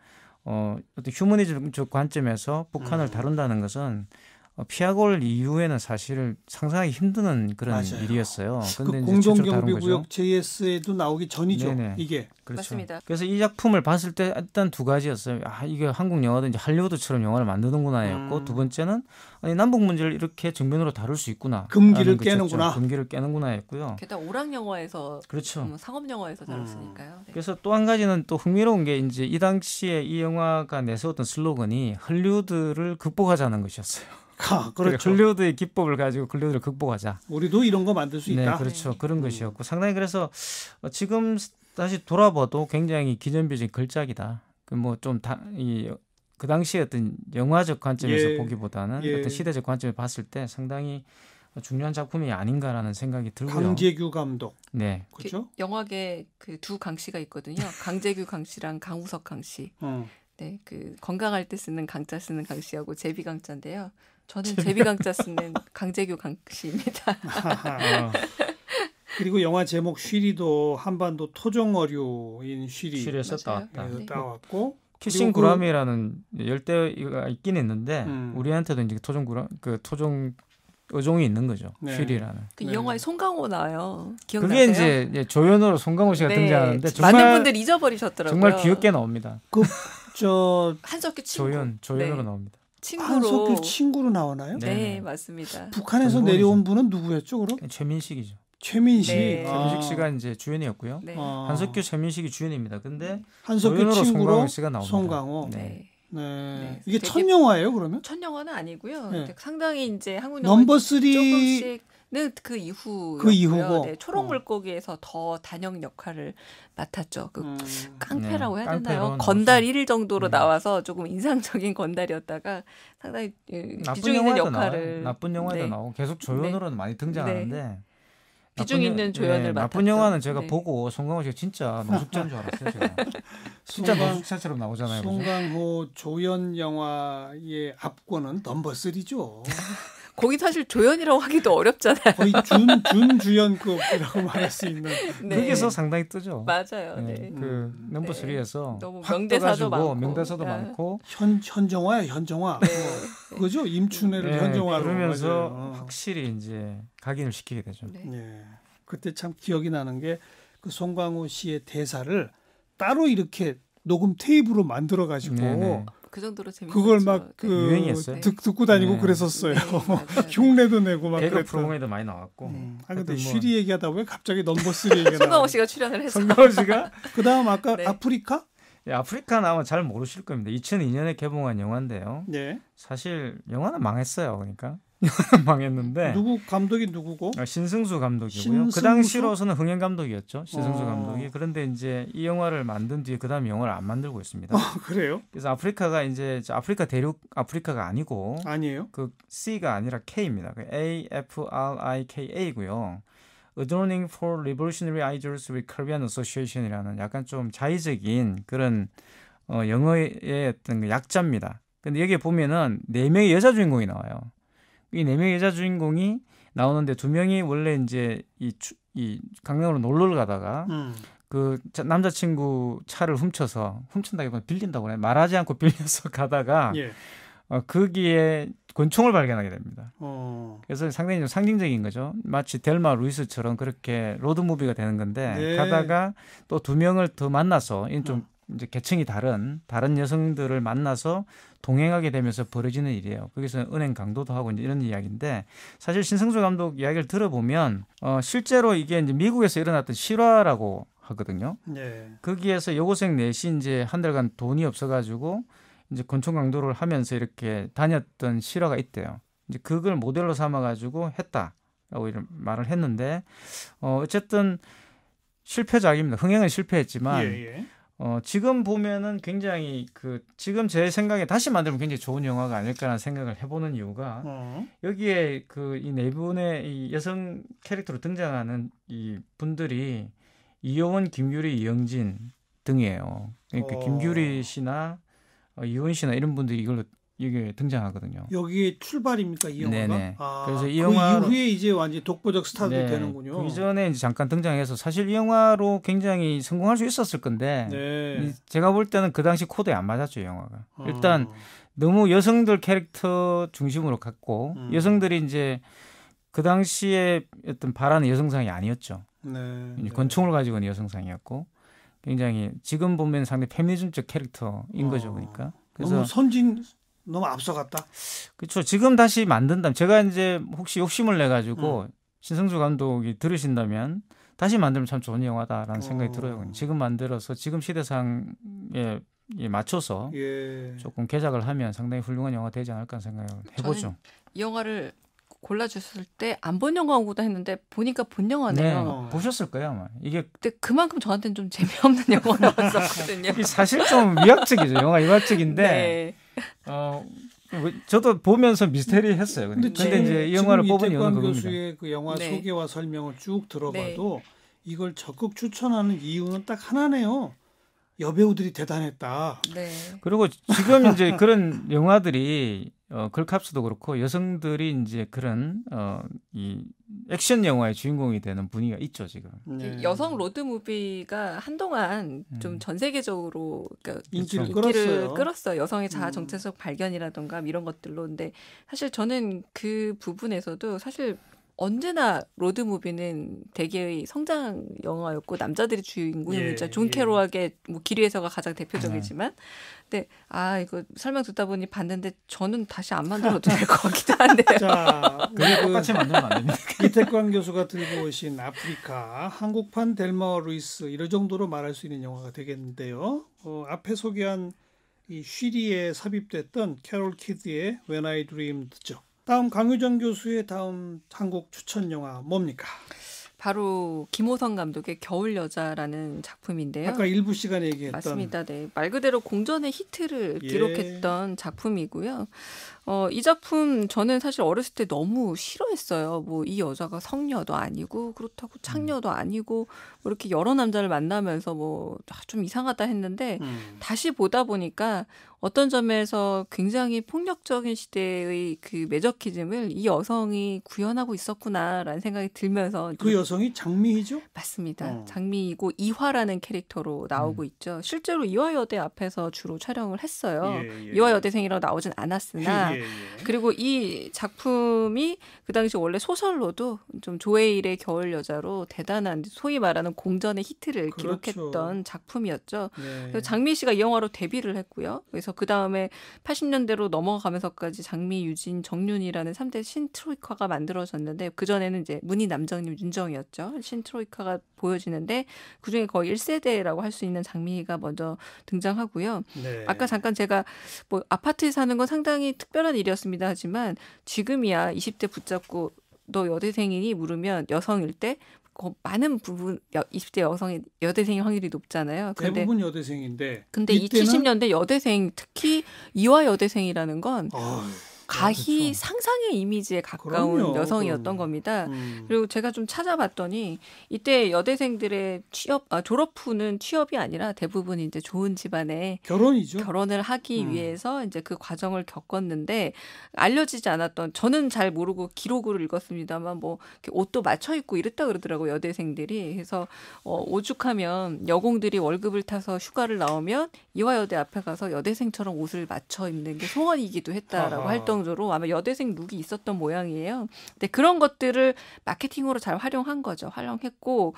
어, 어떤 휴머니즘적 관점에서 북한을 음. 다룬다는 것은 어, 피아골 이후에는 사실 상상하기 힘든 그런 맞아요. 일이었어요. 그 근데 그 공동경비구역 JS에도 나오기 전이죠. 네네. 이게 그렇죠. 맞습니다. 그래서 이 작품을 봤을 때 일단 두 가지였어요. 아 이게 한국 영화도 이제 할리우드처럼 영화를 만드는구나였고 음. 두 번째는 아니 남북 문제를 이렇게 정면으로 다룰 수 있구나. 금기를 깨는구나. 금기를 깨는구나였고요. 게다가 오락 영화에서 그렇죠. 음, 상업 영화에서 다뤘으니까요. 음. 네. 그래서 또 한 가지는 또 흥미로운 게 이제 이 당시에 이 영화가 내세웠던 슬로건이 할리우드를 극복하자는 것이었어요. 아, 그렇죠. 근로도의 기법을 가지고 근로도를 극복하자. 우리도 이런 거 만들 수 네, 있다. 그렇죠. 음. 그런 음. 것이었고 상당히 그래서 어, 지금 다시 돌아봐도 굉장히 기념비적인 걸작이다. 그 뭐좀이그 당시에 어떤 영화적 관점에서 예. 보기보다는 예. 어떤 시대적 관점에 봤을 때 상당히 중요한 작품이 아닌가라는 생각이 들고요. 강재규 감독. 네. 그렇죠? 그 영화계 그 두 강씨가 있거든요. 강재규 강씨랑 강우석 강씨. 어. 네, 그 건강할 때 쓰는 강자 쓰는 강씨하고 제비 강자인데요. 저는 제비강자 쓰는 강재규 강씨입니다. 그리고 영화 제목 쉬리도 한반도 토종어류인 쉬리 쉬리에서 따왔다. 네, 네. 따왔고 키싱 그 구라미라는 열대가 있긴 있는데 음. 우리한테도 이제 토종 구라 그 토종 어종이 있는 거죠. 네. 쉬리라는. 그 네. 영화에 송강호 나와요. 기억나세요? 그게 이제 조연으로 송강호 씨가 네. 등장하는데 정말 많은 분들 잊어버리셨더라고요. 정말 귀엽게 나옵니다. 그저 한석규 친구 조연 조연으로 네. 나옵니다. 친구로 한석규 친구로 나오나요? 네, 네, 네. 맞습니다. 북한에서 내려온 분은 누구였죠, 그럼? 네, 최민식이죠. 최민식. 네. 네. 최민식 씨가 이제 주연이었고요. 네. 아. 한석규, 최민식이 주연입니다. 근데 한석규 친구로 송강호 네. 네. 네. 이게 첫 영화예요, 그러면? 첫 영화는 아니고요. 네. 상당히 이제 한국 영화 넘버 3 조금씩 네, 그 이후 그 이후고 네, 초록 물고기에서 어. 더 단역 역할을 맡았죠. 그 음. 깡패라고 네, 해야 되나요? 건달 1일 정도로 음. 나와서 조금 인상적인 건달이었다가 상당히 예, 비중 있는 역할을 나와요. 나쁜 영화에도 네. 나오고 계속 조연으로는 네. 많이 등장하는데 비중 있는 조연을 네, 맡았죠. 나쁜 영화는 제가 네. 보고 송강호 씨가 진짜 노숙자인 줄 알았어요. 제가. 진짜 노숙자처럼 나오잖아요. 송강호 그죠? 조연 영화의 압권은 넘버 3죠. 거기 사실 조연이라고 하기도 어렵잖아요. 거의 준, 준 주연급이라고 말할 수 있는. 네. 여기서 상당히 뜨죠. 맞아요. 네. 네. 그 음. 넘버 네. 3에서 너무 명대사도 많고 명대사도 네. 많고 현 현정화야 현정화. 네. 뭐 그죠? 임춘애를 네, 현정화로 그러면서 맞아요. 어. 확실히 이제 각인을 시키게 되죠. 네. 네. 그때 참 기억이 나는 게 그 송강호 씨의 대사를 따로 이렇게 녹음 테이프로 만들어 가지고 그 정도로 재밌었죠. 그걸 막그 네. 그 유행이어요 듣, 듣고 다니고 네. 그랬었어요. 네, 흉내도 내고 막 그랬던. 프로그램에도 많이 나왔고. 음. 아 근데 쉬리 뭐... 얘기하다 왜 갑자기 넘버 3 얘기가 송강호 씨가 출연을 해서. 송강호 씨가 그다음 아까 네. 아프리카? 예, 아프리카 아마 잘 모르실 겁니다. 2002년에 개봉한 영화인데요. 네. 사실 영화는 망했어요. 그러니까 망했는데 누구 감독이 누구고? 아, 신승수 감독이고요. 신승수? 그 당시로서는 흥행 감독이었죠. 신승수 아. 감독이 그런데 이제 이 영화를 만든 뒤에 그 다음 영화를 안 만들고 있습니다. 아, 그래요? 그래서 아프리카가 이제 아프리카 대륙 아프리카가 아니고 아니에요? 그 C가 아니라 K입니다. 그 A F R I K A고요. Adorning for Revolutionary Ideals with Caribbean Association이라는 약간 좀 자의적인 그런 어, 영어의 어떤 그 약자입니다. 근데 여기에 보면은 네 명의 여자 주인공이 나와요. 이네 명의 여자 주인공이 나오는데 두 명이 원래 이제 이, 추, 이 강릉으로 놀러 를 가다가 음. 그 남자친구 차를 훔쳐서 훔친다기보다 빌린다고 그래 말하지 않고 빌려서 가다가 예. 어, 거기에 권총을 발견하게 됩니다. 어. 그래서 상당히 좀 상징적인 거죠. 마치 델마 루이스처럼 그렇게 로드 무비가 되는 건데 네. 가다가 또 두 명을 더 만나서 이좀 어. 이제 계층이 다른 다른 여성들을 만나서 동행하게 되면서 벌어지는 일이에요. 거기서 은행 강도도 하고 이제 이런 이야기인데 사실 신승조 감독 이야기를 들어보면 어 실제로 이게 이제 미국에서 일어났던 실화라고 하거든요. 네. 거기에서 여고생 넷이 이제 한 달간 돈이 없어가지고 이제 권총 강도를 하면서 이렇게 다녔던 실화가 있대요. 이제 그걸 모델로 삼아가지고 했다라고 이런 말을 했는데 어 어쨌든 실패작입니다. 흥행은 실패했지만. 예, 예. 어, 지금 보면은 굉장히 그 지금 제 생각에 다시 만들면 굉장히 좋은 영화가 아닐까라는 생각을 해보는 이유가 어. 여기에 그이네 분의 이 여성 캐릭터로 등장하는 이 분들이 이효원, 김유리, 이영진 등이에요. 그러니까 어. 김유리 씨나 어, 이효원 씨나 이런 분들이 이걸로 이게 등장하거든요. 여기 출발입니까 이 영화가? 네네. 아, 그래서 이그 영화 이후에 이제 완전 독보적 스타도 네, 되는군요. 그 이전에 이제 잠깐 등장해서 사실 이 영화로 굉장히 성공할 수 있었을 건데 네. 제가 볼 때는 그 당시 코드에 안 맞았죠 이 영화가. 어. 일단 너무 여성들 캐릭터 중심으로 갔고 음. 여성들이 이제 그 당시에 어떤 바라는 여성상이 아니었죠. 네, 네. 권총을 가지고 있는 여성상이었고 굉장히 지금 보면 상당히 페미니즘적 캐릭터인 어. 거죠, 그러니까. 그래서 선진 너무 앞서갔다. 그렇죠. 지금 다시 만든다면 제가 이제 혹시 욕심을 내 가지고 음. 신승주 감독이 들으신다면 다시 만들면 참 좋은 영화다라는 생각이 어. 들어요. 지금 만들어서 지금 시대상에 맞춰서 예. 조금 개작을 하면 상당히 훌륭한 영화 되지 않을까 생각을 해보죠. 영화를 골라주셨을 때 안 본영화고다 했는데 보니까 본 영화네요. 네, 뭐 보셨을 거예요 아마. 이게 근데 그만큼 저한테는 좀 재미없는 영화였었거든요. 사실 좀 위학적이죠. 영화 위학적인데 네. 어, 저도 보면서 미스테리했어요. 근데, 근데 이제 이 영화를 뽑은 이유는 교수의 그 영화 네. 소개와 설명을 쭉 네. 들어봐도 네. 이걸 적극 추천하는 이유는 딱 하나네요. 여배우들이 대단했다. 네. 그리고 지금 이제 그런 영화들이 어, 글캅스도 그렇고 여성들이 이제 그런 어, 이 액션 영화의 주인공이 되는 분위기가 있죠 지금. 네. 여성 로드 무비가 한동안 좀전 음. 세계적으로 그러니까 인기를, 인기를 끌었어요. 여성의 자아 음. 정체성 음. 발견이라던가 뭐 이런 것들로. 근데 사실 저는 그 부분에서도 사실 언제나 로드 무비는 대개의 성장 영화였고 남자들이 주인공이자 예, 존 예. 캐로하게 뭐 길이에서가 가장 네. 대표적이지만 근아 이거 설명 듣다 보니 봤는데 저는 다시 안 만들어도 될 것 같기도 한데요. 자, 그리고 그 같이 만들면 이태광 교수가 들고 오신 아프리카 한국판 델마 루이스 이럴 정도로 말할 수 있는 영화가 되겠는데요. 어, 앞에 소개한 이 쉬리에 삽입됐던 캐롤 키드의 When I Dream 듣죠. 다음 강유정 교수의 다음 한국 추천 영화 뭡니까? 바로 김호선 감독의 겨울 여자라는 작품인데요. 아까 일부 시간에 얘기했던 맞습니다. 네. 말 그대로 공전의 히트를 예. 기록했던 작품이고요. 어, 이 작품 저는 사실 어렸을 때 너무 싫어했어요. 뭐 이 여자가 성녀도 아니고 그렇다고 음. 창녀도 아니고 뭐 이렇게 여러 남자를 만나면서 뭐좀 아, 이상하다 했는데 음. 다시 보다 보니까 어떤 점에서 굉장히 폭력적인 시대의 그 매저키즘을 이 여성이 구현하고 있었구나라는 생각이 들면서 그 여성이 장미이죠? 맞습니다. 어. 장미이고 이화라는 캐릭터로 나오고 음. 있죠. 실제로 이화여대 앞에서 주로 촬영을 했어요. 예, 예. 예. 이화여대생이라고 나오진 않았으나 예, 예. 예, 예. 그리고 이 작품이 그 당시 원래 소설로도 좀 조웨일의 겨울 여자로 대단한 소위 말하는 공전의 히트를 그렇죠. 기록했던 작품이었죠. 예. 장미 씨가 이 영화로 데뷔를 했고요. 그래서 그 다음에 80년대로 넘어가면서까지 장미, 유진, 정윤이라는 3대 신트로이카가 만들어졌는데 그 전에는 이제 문희 남정님 윤정이었죠. 신트로이카가 보여지는데 그 중에 거의 1세대라고 할 수 있는 장미가 먼저 등장하고요. 네. 아까 잠깐 제가 뭐 아파트에 사는 건 상당히 특별 특별한 일이었습니다. 하지만 지금이야 20대 붙잡고 너 여대생이니 물으면 여성일 때 많은 부분 20대 여성의 여대생일 확률이 높잖아요. 근데, 대부분 여대생인데 근데 이 70년대 여대생 특히 이화 여대생이라는 건 어휴. 가히 그렇죠. 상상의 이미지에 가까운 그럼요, 여성이었던 그럼요. 겁니다. 음. 그리고 제가 좀 찾아봤더니 이때 여대생들의 취업 아, 졸업 후는 취업이 아니라 대부분 이제 좋은 집안에 결혼이죠. 결혼을 하기 음. 위해서 이제 그 과정을 겪었는데 알려지지 않았던 저는 잘 모르고 기록으로 읽었습니다만 뭐 옷도 맞춰 입고 이랬다 그러더라고 여대생들이. 그래서 어, 오죽하면 여공들이 월급을 타서 휴가를 나오면 이화여대 앞에 가서 여대생처럼 옷을 맞춰 입는 게 소원이기도 했다라고 할 정도로 아마 여대생 룩이 있었던 모양이에요. 근데 그런 것들을 마케팅으로 잘 활용한 거죠. 활용했고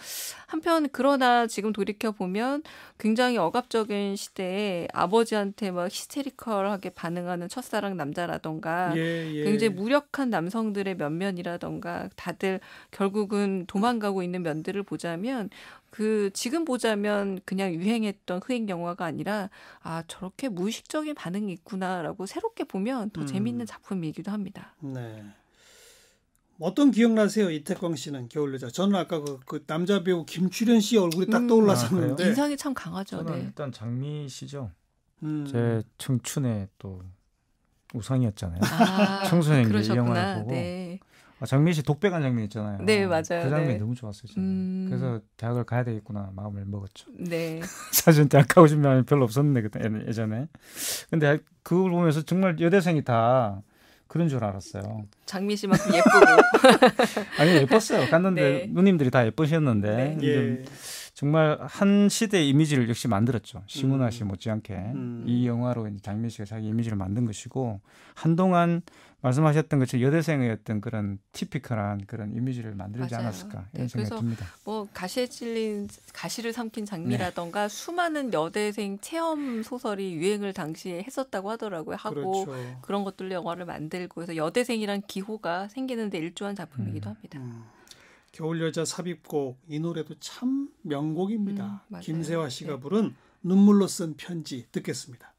한편 그러나 지금 돌이켜 보면 굉장히 억압적인 시대에 아버지한테 막 히스테리컬하게 반응하는 첫사랑 남자라던가 예, 예. 굉장히 무력한 남성들의 면면이라던가 다들 결국은 도망가고 있는 면들을 보자면 그 지금 보자면 그냥 유행했던 흥행 영화가 아니라 아 저렇게 무의식적인 반응이 있구나라고 새롭게 보면 더 음. 재밌는 작품이기도 합니다. 네. 어떤 기억나세요 이태광 씨는 겨울여자? 저는 아까 그, 그 남자 배우 김출현 씨 얼굴이 딱 떠올랐었는데 음. 아, 인상이 참 강하죠. 저는 네. 일단 장미 씨죠. 음. 제 청춘의 또 우상이었잖아요. 아, 청소년기 영화를 보고 네. 아, 장미 씨 독백한 장미 있잖아요. 네 맞아요. 그장미 네. 너무 좋았어요. 음... 그래서 대학을 가야 되겠구나 마음을 먹었죠. 네. 사실 대학 가고 싶은 마음이 별로 없었는데 그때 예, 예전에. 근데 그걸 보면서 정말 여대생이 다 그런 줄 알았어요. 장미 씨만큼 예쁘고. 아니 예뻤어요. 갔는데 네. 누님들이 다 예쁘셨는데. 네. 예. 정말 한 시대의 이미지를 역시 만들었죠. 심문하씨 음. 못지않게 음. 이 영화로 장미 씨가 자기 이미지를 만든 것이고 한동안 말씀하셨던 것처럼 여대생의 어떤 그런 티피컬한 그런 이미지를 만들지 맞아요. 않았을까 이런 네, 생각이 그래서 듭니다. 뭐 가시에 찔린 가시를 삼킨 장미라던가 네. 수많은 여대생 체험 소설이 유행을 당시에 했었다고 하더라고요. 하고 그렇죠. 그런 것들로 영화를 만들고 해서 여대생이란 기호가 생기는데 일조한 작품이기도 음. 합니다. 음. 겨울 여자 삽입곡 이 노래도 참 명곡입니다. 음, 김세화 네. 씨가 네. 부른 눈물로 쓴 편지 듣겠습니다.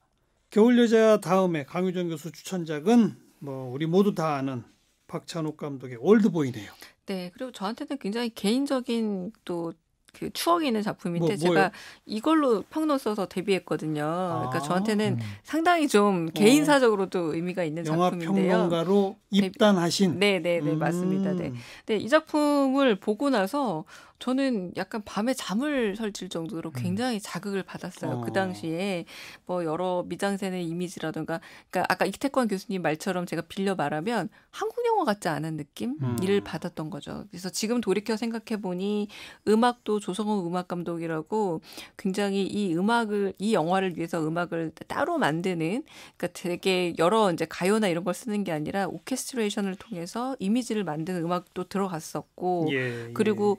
겨울 여자 다음에 강유정 교수 추천작은 뭐 우리 모두 다 아는 박찬욱 감독의 올드보이네요. 네, 그리고 저한테는 굉장히 개인적인 또 그 추억이 있는 작품인데 뭐, 제가 이걸로 평론 써서 데뷔했거든요. 그러니까 아, 그러니까 저한테는 음. 상당히 좀 어. 개인사적으로도 어, 의미가 있는 영화 작품인데요. 평론가로 입단하신. 네, 네, 네, 음. 맞습니다. 네. 음. 네, 이 작품을 보고 나서 저는 약간 밤에 잠을 설칠 정도로 음. 굉장히 자극을 받았어요. 그 어. 그 당시에 뭐 여러 미장센의 이미지라든가 그러니까 아까 이태권 교수님 말처럼 제가 빌려 말하면 한국 영화 같지 않은 느낌? 음. 이를 받았던 거죠. 그래서 지금 돌이켜 생각해 보니 음악도 조성호 음악 감독이라고 굉장히 이 음악을 이 영화를 위해서 음악을 따로 만드는 그러니까 되게 여러 이제 가요나 이런 걸 쓰는 게 아니라 오케스트레이션을 통해서 이미지를 만드는 음악도 들어갔었고 예, 예. 그리고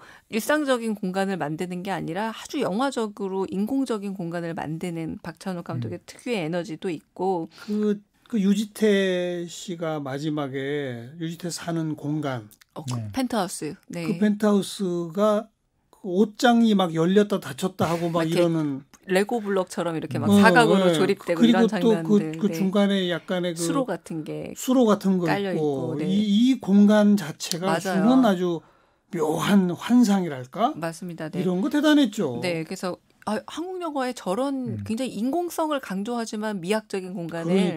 일상적인 공간을 만드는 게 아니라 아주 영화적으로 인공적인 공간을 만드는 박찬욱 감독의 음. 특유의 에너지도 있고 그, 그 유지태 씨가 마지막에 유지태 사는 공간 어, 그 네. 펜트하우스 네. 그 펜트하우스가 그 옷장이 막 열렸다 닫혔다 하고 막 이러는 레고 블럭처럼 이렇게 막 음. 어, 사각으로 네. 조립되고 그리고 이런 그, 장면들 그, 그 네. 중간에 약간의 그 수로 같은 게 수로 같은 거 있고 네. 이, 이 공간 자체가 맞아요. 주는 아주 묘한 환상이랄까? 맞습니다. 네. 이런 거 대단했죠. 네, 그래서 아, 한국 영화의 저런 음. 굉장히 인공성을 강조하지만 미학적인 공간을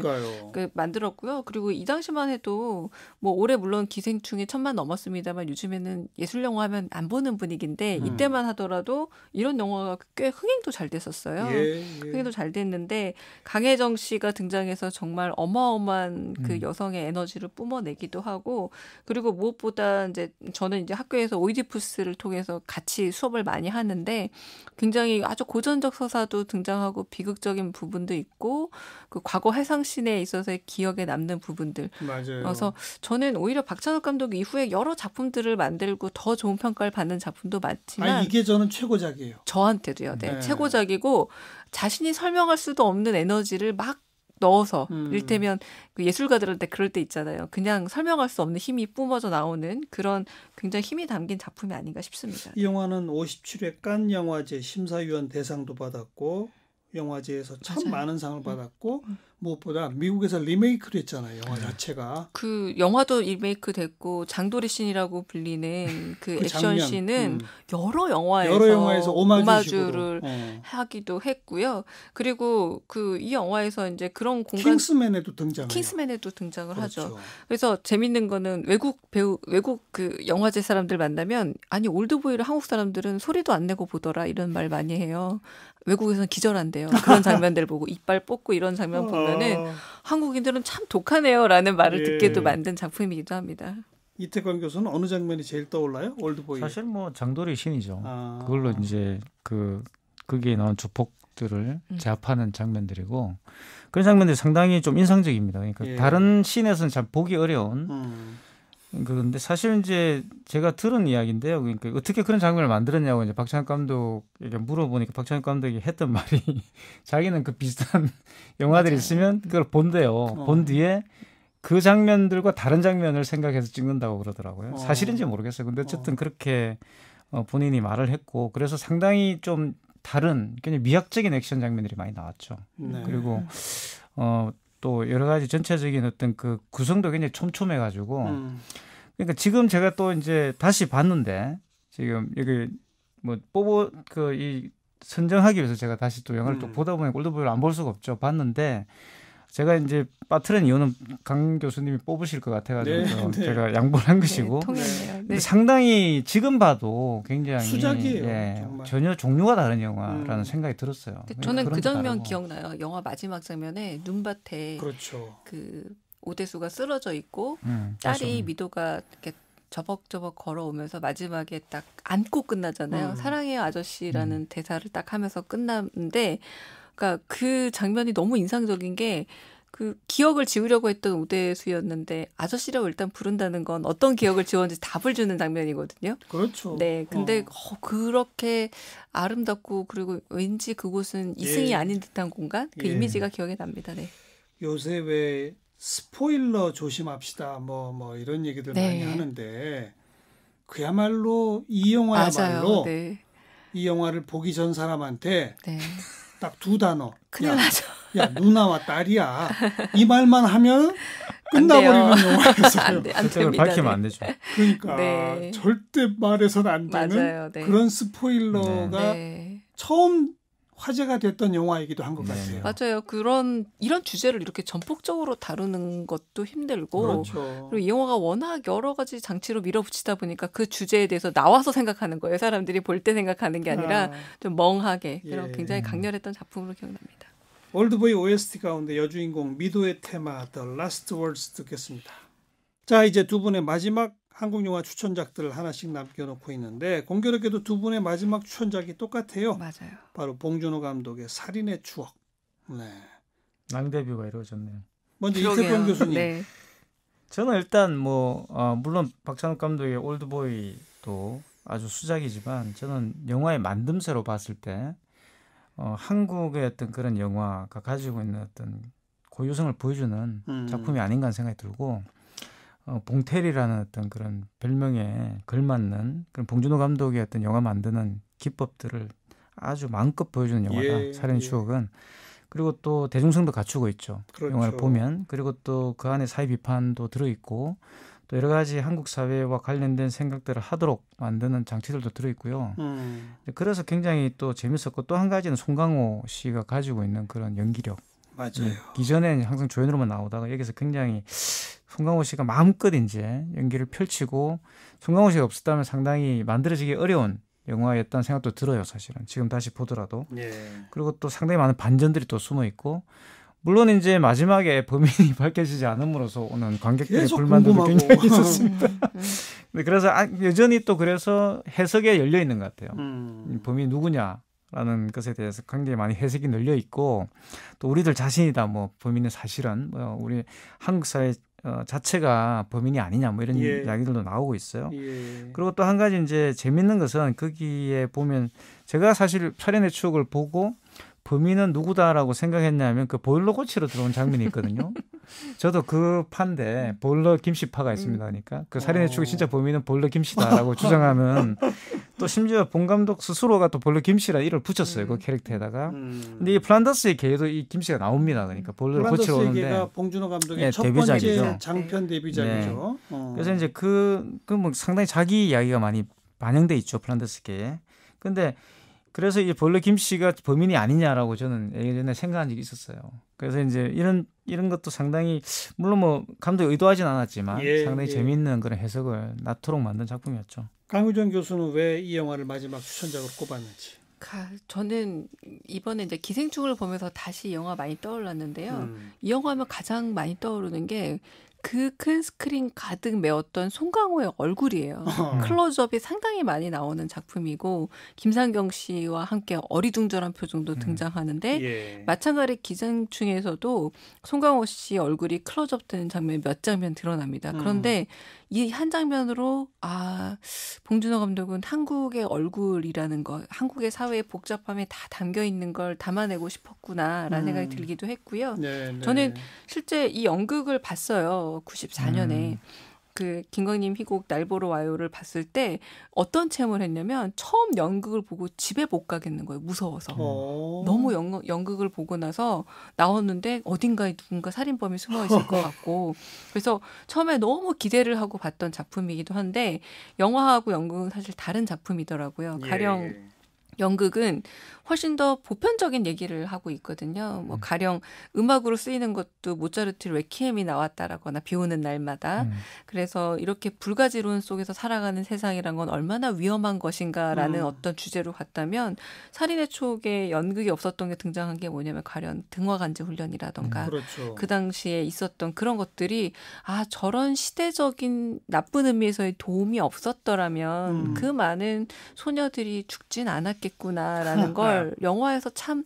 그, 만들었고요. 그리고 이 당시만 해도 뭐 올해 물론 기생충이 천만 넘었습니다만 요즘에는 예술 영화 하면 안 보는 분위기인데 음. 이때만 하더라도 이런 영화가 꽤 흥행도 잘 됐었어요. 예, 예. 흥행도 잘 됐는데 강혜정 씨가 등장해서 정말 어마어마한 그 음. 여성의 에너지를 뿜어내기도 하고 그리고 무엇보다 이제 저는 이제 학교에서 오이디푸스를 통해서 같이 수업을 많이 하는데 굉장히 아주 아주 고전적 서사도 등장하고 비극적인 부분도 있고 그 과거 해상신에 있어서의 기억에 남는 부분들. 맞아요. 그래서 저는 오히려 박찬욱 감독 이후에 여러 작품들을 만들고 더 좋은 평가를 받는 작품도 많지만 아니, 이게 저는 최고작이에요. 저한테도요. 네. 네. 최고작이고 자신이 설명할 수도 없는 에너지를 막 넣어서 음. 를테면그 예술가들한테 그럴 때 있잖아요. 그냥 설명할 수 없는 힘이 뿜어져 나오는 그런 굉장히 힘이 담긴 작품이 아닌가 싶습니다. 이 영화는 57회 깐 영화제 심사위원 대상도 받았고 영화제에서 참 많은 상을 음. 받았고 음. 무엇보다 미국에서 리메이크 됐잖아요. 영화 네. 자체가. 그 영화도 리메이크 됐고 장도리 씬이라고 불리는 그, 그 액션 장면. 은 음. 여러 영화에서, 여러 영화에서 오마주를 어. 하기도 했고요. 그리고 그 이 영화에서 이제 그런 공간 킹스맨에도 등장 킹스맨에도 등장을 그렇죠. 하죠. 그래서 재밌는 거는 외국 배우 외국 그 영화제 사람들 만나면 아니 올드보이를 한국 사람들은 소리도 안 내고 보더라 이런 말 많이 해요. 외국에서는 기절한대요. 그런 장면들 보고 이빨 뽑고 이런 장면 보면은 어. 한국인들은 참 독하네요라는 말을 예. 듣게도 만든 작품이기도 합니다. 이태권 교수는 어느 장면이 제일 떠올라요? 올드보이. 사실 뭐 장도리 신이죠. 아. 그걸로 이제 그 거기에 나온 조폭들을 음. 제압하는 장면들이고 그런 장면들이 상당히 좀인상적입니다 그러니까 예. 다른 신에서는 참 보기 어려운 음. 그런데 사실 이제 제가 들은 이야기인데요. 그러니까 어떻게 그런 장면을 만들었냐고 이제 박찬욱 감독에게 물어보니까 박찬욱 감독이 했던 말이 자기는 그 비슷한 영화들이 있으면 그걸 본대요. 어. 본 뒤에 그 장면들과 다른 장면을 생각해서 찍는다고 그러더라고요. 어. 사실인지 모르겠어요. 근데 어. 어쨌든 어. 그렇게 어, 본인이 말을 했고 그래서 상당히 좀 다른 굉장히 미학적인 액션 장면들이 많이 나왔죠. 네. 그리고 어또 여러 가지 전체적인 어떤 그 구성도 굉장히 촘촘해 가지고 음. 그러니까 지금 제가 또 이제 다시 봤는데 지금 여기 뭐 뽑어 그이 선정하기 위해서 제가 다시 또 영화를 음. 또 보다 보면 골드보이를 안볼 수가 없죠. 봤는데 제가 이제 빠트린 이유는 강 교수님이 뽑으실 것 같아가지고 네, 네. 제가 양보를 한 것이고 네, 네. 상당히 지금 봐도 굉장히 수작이에요, 예, 전혀 종류가 다른 영화라는 음. 생각이 들었어요. 그러니까 저는 그 장면 기억나요. 영화 마지막 장면에 눈밭에 그렇죠. 그 오대수가 쓰러져 있고 음, 딸이 미도가 이렇게 저벅저벅 걸어오면서 마지막에 딱 안고 끝나잖아요. 음. 사랑해요 아저씨라는 음. 대사를 딱 하면서 끝났는데 그러니까 그 장면이 너무 인상적인 게 그 기억을 지우려고 했던 우대수였는데 아저씨라고 일단 부른다는 건 어떤 기억을 지웠는지 답을 주는 장면이거든요. 그렇죠. 네. 근데 어. 어, 그렇게 아름답고 그리고 왠지 그곳은 예. 이승이 예. 아닌 듯한 공간 그 예. 이미지가 기억에 납니다. 네. 요새 왜 스포일러 조심합시다. 뭐, 뭐, 이런 얘기들 네. 많이 하는데, 그야말로 이 영화야말로 네. 이 영화를 보기 전 사람한테 네. 딱두 단어. 큰일 야, 나죠. 야 누나와 딸이야. 이 말만 하면 끝나버리는 영화였어요. 안됩니 밝히면 안 네. 되죠. 그러니까 네. 절대 말해서는 안 되는 맞아요, 네. 그런 스포일러가 네. 네. 처음 화제가 됐던 영화이기도 한것 네. 같아요. 맞아요. 그런 이런 주제를 이렇게 전폭적으로 다루는 것도 힘들고 그렇죠. 그리고 이 영화가 워낙 여러 가지 장치로 밀어붙이다 보니까 그 주제에 대해서 나와서 생각하는 거예요. 사람들이 볼 때 생각하는 게 아니라 아. 좀 멍하게 예. 그런 예. 굉장히 강렬했던 작품으로 기억납니다. 올드보이 OST 가운데 여주인공 미도의 테마 The Last Words 듣겠습니다. 자 이제 두 분의 마지막 한국 영화 추천작들을 하나씩 남겨놓고 있는데 공교롭게도 두 분의 마지막 추천작이 똑같아요. 맞아요. 바로 봉준호 감독의 살인의 추억. 네. 낭대뷰가 이루어졌네요. 먼저 이태권 교수님. 네. 저는 일단 뭐 어, 물론 박찬욱 감독의 올드보이도 아주 수작이지만 저는 영화의 만듦새로 봤을 때 어, 한국의 어떤 그런 영화가 가지고 있는 어떤 고유성을 보여주는 음. 작품이 아닌가 생각이 들고 어, 봉텔리라는 어떤 그런 별명에 걸맞는 그런 봉준호 감독의 어떤 영화 만드는 기법들을 아주 마음껏 보여주는 영화다. 예, 살인 예. 추억은. 그리고 또 대중성도 갖추고 있죠. 그렇죠. 영화를 보면 그리고 또 그 안에 사회 비판도 들어 있고 또 여러 가지 한국 사회와 관련된 생각들을 하도록 만드는 장치들도 들어 있고요. 음. 그래서 굉장히 또 재밌었고 또 한 가지는 송강호 씨가 가지고 있는 그런 연기력 맞아요. 예, 이전에 항상 조연으로만 나오다가 여기서 굉장히 송강호 씨가 마음껏 이제 연기를 펼치고 송강호 씨가 없었다면 상당히 만들어지기 어려운 영화였던 생각도 들어요, 사실은. 지금 다시 보더라도. 예. 그리고 또 상당히 많은 반전들이 또 숨어 있고 물론 이제 마지막에 범인이 밝혀지지 않음으로써 오는 관객들의 불만도 굉장히 음, 음. 있었습니다. 네, 그래서 아, 여전히 또 그래서 해석에 열려 있는 것 같아요. 음. 범인이 누구냐 라는 것에 대해서 굉장히 많이 해석이 늘려 있고 또 우리들 자신이다 뭐 범인의 사실은 뭐 우리 한국 사회 어, 자체가 범인이 아니냐 뭐 이런 예. 이야기들도 나오고 있어요. 예. 그리고 또 한 가지 이제 재밌는 것은 거기에 보면 제가 사실 철인의 추억을 보고 범인은 누구다라고 생각했냐면 그 보일러 고치러 들어온 장면이 있거든요. 저도 그 판데 보일러 김씨파가 있습니다. 그러니까 그 살인의 축이 어. 진짜 범인은 보일러 김씨다라고 주장하면 또 심지어 본 감독 스스로가 또 보일러 김씨라 이를 붙였어요. 그 음. 그 캐릭터에다가. 음. 근데 이 플란더스의 개도이 김씨가 나옵니다. 그러니까 보일러를 고치러 오는데. 플란더스의 개가 봉준호 감독의 예, 네, 첫 데뷔작이죠. 번째 장편 데뷔작이죠. 네. 어. 그래서 이제 그 그 뭐 상당히 자기 이야기가 많이 반영돼 있죠. 플란더스개에 근데 그래서 이제 본래 김 씨가 범인이 아니냐라고 저는 예전에 생각한 적이 있었어요. 그래서 이제 이런 이런 것도 상당히 물론 뭐 감독이 의도하진 않았지만 예, 상당히 예. 재미있는 그런 해석을 낳도록 만든 작품이었죠. 강유정 교수는 왜 이 영화를 마지막 추천작으로 꼽았는지? 저는 이번에 이제 기생충을 보면서 다시 영화 많이 떠올랐는데요. 음. 이 영화면 가장 많이 떠오르는 게 그큰 스크린 가득 메웠던 송강호의 얼굴이에요. 어. 클로즈업이 상당히 많이 나오는 작품이고 김상경 씨와 함께 어리둥절한 표정도 음. 등장하는데 예. 마찬가지 기생충에서도 송강호 씨 얼굴이 클로즈업되는 장면 이몇 장면 드러납니다. 음. 그런데 음. 이한 장면으로 아 봉준호 감독은 한국의 얼굴이라는 것, 한국의 사회의 복잡함에 다 담겨 있는 걸 담아내고 싶었구나라는 음. 생각이 들기도 했고요. 네, 네. 저는 실제 이 연극을 봤어요. 94년에. 음. 그 김광림 희곡 날 보러 와요를 봤을 때 어떤 체험을 했냐면 처음 연극을 보고 집에 못 가겠는 거예요. 무서워서. 오. 어. 너무 연, 연극을 보고 나서 나왔는데 어딘가에 누군가 살인범이 숨어 있을 것 같고 그래서 처음에 너무 기대를 하고 봤던 작품이기도 한데 영화하고 연극은 사실 다른 작품이더라고요. 예, 가령 예. 연극은 훨씬 더 보편적인 얘기를 하고 있거든요. 뭐 음. 가령 음악으로 쓰이는 것도 모차르트 레퀴엠이 나왔다라거나 비 오는 날마다 음. 그래서 이렇게 불가지론 속에서 살아가는 세상이란 건 얼마나 위험한 것인가라는 음. 어떤 주제로 갔다면 살인의 추억에 연극이 없었던 게 등장한 게 뭐냐면 가령 등화간지 훈련이라던가 음, 그렇죠. 그 당시에 있었던 그런 것들이 아 저런 시대적인 나쁜 의미에서의 도움이 없었더라면 음. 그 많은 소녀들이 죽진 않았겠구나라는 네. 걸정 네. 영화에서 참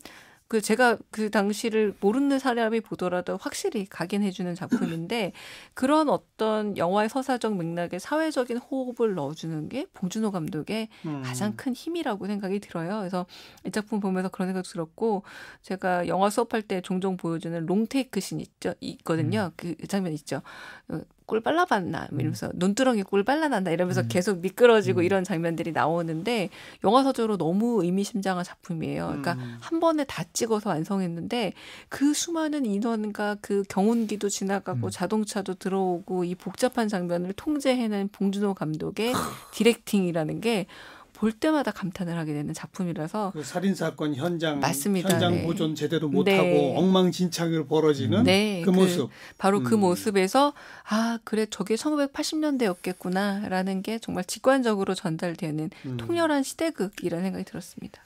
그 제가 그 당시를 모르는 사람이 보더라도 확실히 각인해주는 작품인데 그런 어떤 영화의 서사적 맥락에 사회적인 호흡을 넣어주는 게 봉준호 감독의 음. 가장 큰 힘이라고 생각이 들어요. 그래서 이 작품 보면서 그런 생각도 들었고 제가 영화 수업할 때 종종 보여주는 롱테이크 신 있죠 있거든요. 음. 그 장면 있죠. 꿀 빨라봤나 뭐 음. 이러면서 눈두렁이 꿀 빨라난다 이러면서 음. 계속 미끄러지고 음. 이런 장면들이 나오는데 영화 서으로 너무 의미심장한 작품이에요. 그러니까 한 번에 다 찍어서 완성했는데 그 수많은 인원과 그 경운기도 지나가고 자동차도 들어오고 이 복잡한 장면을 통제해낸 봉준호 감독의 디렉팅이라는 게볼 때마다 감탄을 하게 되는 작품이라서 그 살인 사건 현장 맞습니다. 현장 네. 보존 제대로 네. 못하고 엉망진창으로 벌어지는 네. 그, 그 모습 그, 바로 음. 그 모습에서 아 그래 저게 1980년대였겠구나라는 게 정말 직관적으로 전달되는 음. 통렬한 시대극이라는 생각이 들었습니다.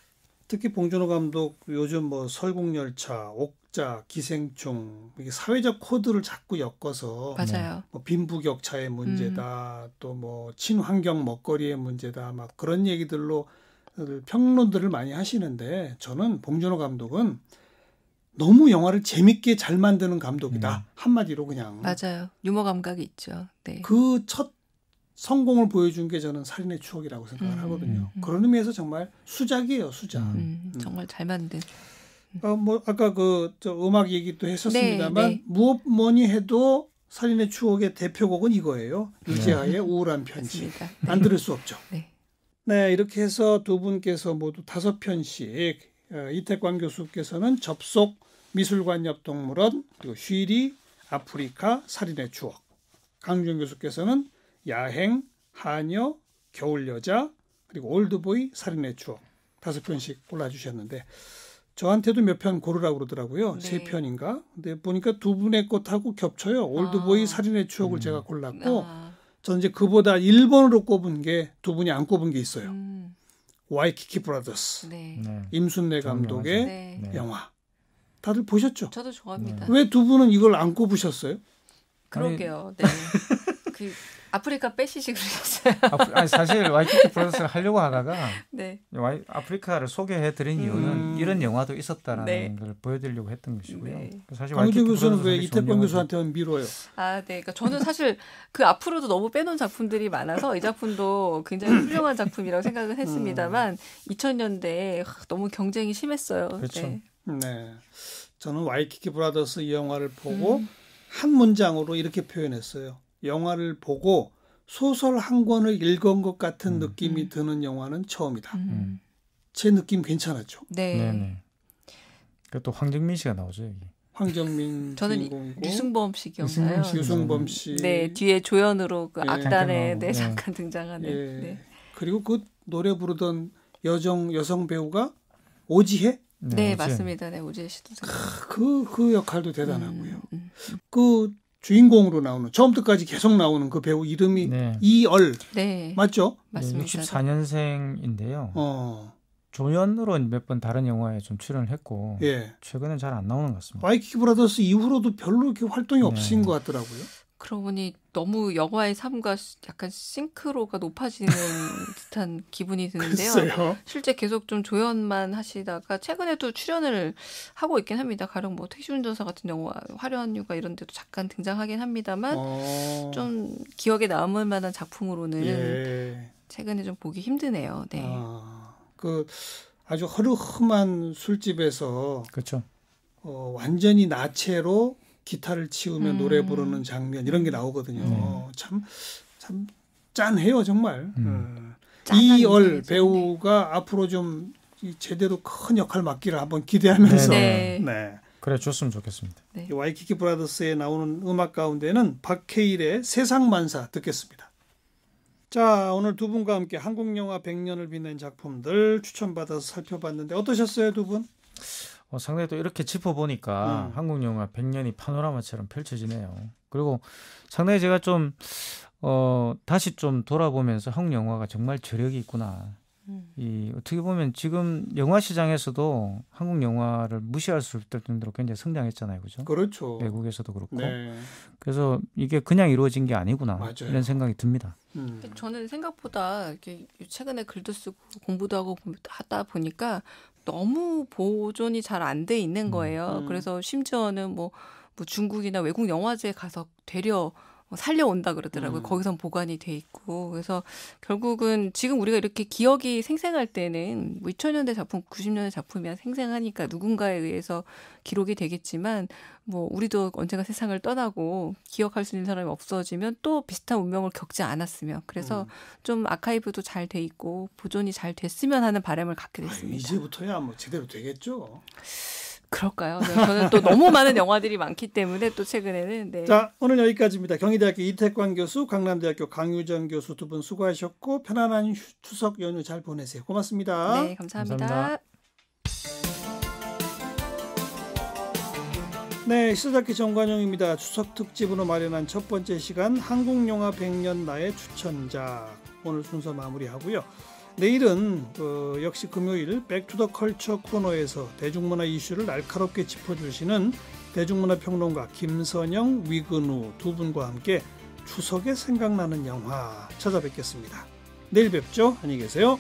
특히 봉준호 감독 요즘 뭐 설국열차, 옥자, 기생충 이게 사회적 코드를 자꾸 엮어서 맞아요. 뭐 빈부격차의 문제다, 음. 또뭐 친환경 먹거리의 문제다, 막 그런 얘기들로 평론들을 많이 하시는데 저는 봉준호 감독은 너무 영화를 재밌게 잘 만드는 감독이다 음. 한마디로 그냥 맞아요 유머 감각이 있죠. 네. 그첫 성공을 보여준 게 저는 살인의 추억이라고 생각을 음, 하거든요. 음, 그런 의미에서 정말 수작이에요, 수작. 음, 음. 정말 잘 만든. 어, 뭐 아까 그저 음악 얘기도 했었습니다만 네, 네. 무엇 뭐니 해도 살인의 추억의 대표곡은 이거예요. 네. 이재하의 네. 우울한 편지. 네. 안 들을 수 없죠. 네. 네, 이렇게 해서 두 분께서 모두 다섯 편씩 어, 이태광 교수께서는 접속 미술관 옆 동물원 그리고 쉬리 아프리카 살인의 추억 강준 교수께서는 야행, 한여, 겨울여자, 그리고 올드보이, 살인의 추억 다섯 편씩 골라주셨는데 저한테도 몇 편 고르라고 그러더라고요. 네. 세 편인가? 근데 보니까 두 분의 것하고 겹쳐요. 올드보이, 아. 살인의 추억을 음. 제가 골랐고 아. 저는 이제 그보다 1번으로 꼽은 게 두 분이 안 꼽은 게 있어요. 음. 와이키키 브라더스. 네. 네. 임순례 감독의 네. 영화. 다들 보셨죠? 저도 좋아합니다. 왜 두 분은 이걸 안 꼽으셨어요? 그러게요. 네. 그 아프리카 빼시지 그러셨어요. 아니 사실 와이키키 프로듀스를 하려고 하다가 네. 와이, 아프리카를 소개해 드린 이유는 음. 이런 영화도 있었다라는 네. 걸 보여드리려고 했던 것이고요. 네. 사실 강유진 교수는 왜 이태권 교수한테 밀어요? 아, 네. 그러니까 저는 사실 그 앞으로도 너무 빼놓은 작품들이 많아서 이 작품도 굉장히 훌륭한 작품이라고 생각을 했습니다만 음. 2000년대에 너무 경쟁이 심했어요. 그렇죠. 네. 네. 저는 와이키키 브라더스 이 영화를 보고 음. 한 문장으로 이렇게 표현했어요. 영화를 보고 소설 한 권을 읽은 것 같은 음. 느낌이 음. 드는 영화는 처음이다. 음. 음. 제 느낌 괜찮았죠? 네. 네네. 그또 황정민 씨가 나오죠 여기. 황정민 저는 류승범 씨 기억나요. 류승범 음. 씨. 네 뒤에 조연으로 그 예. 악단에 잠깐 네, 예. 잠깐 등장하는. 예. 네. 그리고 그 노래 부르던 여정 여성 배우가 오지혜. 네, 네 오지혜. 맞습니다. 네 오지혜 씨도. 그그 그 역할도 대단하고요. 음, 음. 그 주인공으로 나오는 처음부터까지 계속 나오는 그 배우 이름이 네. 이얼 네. 맞죠? 맞습니다. 64년생인데요. 어. 조연으로 몇 번 다른 영화에 좀 출연을 했고 예. 최근엔 잘 안 나오는 것 같습니다. 바이키키 브라더스 이후로도 별로 이렇게 활동이 네. 없으신 것 같더라고요. 그러고 보니 너무 영화의 삶과 약간 싱크로가 높아지는 듯한 기분이 드는데요. 글쎄요. 실제 계속 좀 조연만 하시다가 최근에도 출연을 하고 있긴 합니다. 가령 뭐 택시운전사 같은 영화 화려한 유가 이런 데도 잠깐 등장하긴 합니다만 어... 좀 기억에 남을 만한 작품으로는 예. 최근에 좀 보기 힘드네요. 네. 아, 그 아주 허름한 술집에서 그렇죠. 어, 완전히 나체로 기타를 치우며 음. 노래 부르는 장면 이런 게 나오거든요. 참참 네. 참 짠해요 정말. 음. 어. 이열 배우가 앞으로 좀 제대로 큰 역할 맡기를 한번 기대하면서 네. 네. 네. 그래 줬으면 좋겠습니다. 네. 와이키키 브라더스에 나오는 음악 가운데는 박해일의 세상만사 듣겠습니다. 자 오늘 두 분과 함께 한국 영화 100년을 빛낸 작품들 추천받아서 살펴봤는데 어떠셨어요 두 분? 어, 상당히 또 이렇게 짚어보니까 음. 한국 영화 100년이 파노라마처럼 펼쳐지네요. 그리고 상당히 제가 좀, 어, 다시 좀 돌아보면서 한국 영화가 정말 저력이 있구나. 음. 이 어떻게 보면 지금 영화 시장에서도 한국 영화를 무시할 수 없을 정도로 굉장히 성장했잖아요, 그죠? 그렇죠. 외국에서도 그렇고. 네. 그래서 이게 그냥 이루어진 게 아니구나 맞아요. 이런 생각이 듭니다. 음. 저는 생각보다 이렇게 최근에 글도 쓰고 공부도 하고 하다 보니까 너무 보존이 잘 안 돼 있는 음, 거예요. 음. 그래서 심지어는 뭐, 뭐 중국이나 외국 영화제에 가서 되려 어, 살려온다 그러더라고요. 음. 거기선 보관이 돼 있고 그래서 결국은 지금 우리가 이렇게 기억이 생생할 때는 뭐 2000년대 작품, 90년대 작품이야 생생하니까 누군가에 의해서 기록이 되겠지만 뭐 우리도 언젠가 세상을 떠나고 기억할 수 있는 사람이 없어지면 또 비슷한 운명을 겪지 않았으면 그래서 음. 좀 아카이브도 잘 돼 있고 보존이 잘 됐으면 하는 바람을 갖게 됐습니다. 아, 이제부터야 뭐 제대로 되겠죠. 그럴까요? 네, 저는 또 너무 많은 영화들이 많기 때문에 또 최근에는 네. 자 오늘 여기까지입니다. 경희대학교 이태관 교수, 강남대학교 강유정 교수 두 분 수고하셨고 편안한 추석 연휴 잘 보내세요. 고맙습니다. 네 감사합니다. 감사합니다. 네, 시사자키 정관용입니다. 추석 특집으로 마련한 첫 번째 시간 한국 영화 100년 나의 추천작 오늘 순서 마무리하고요. 내일은 어, 역시 금요일 백투더컬처 코너에서 대중문화 이슈를 날카롭게 짚어주시는 대중문화 평론가 김선영, 위근우 두 분과 함께 추석에 생각나는 영화 찾아뵙겠습니다. 내일 뵙죠. 안녕히 계세요.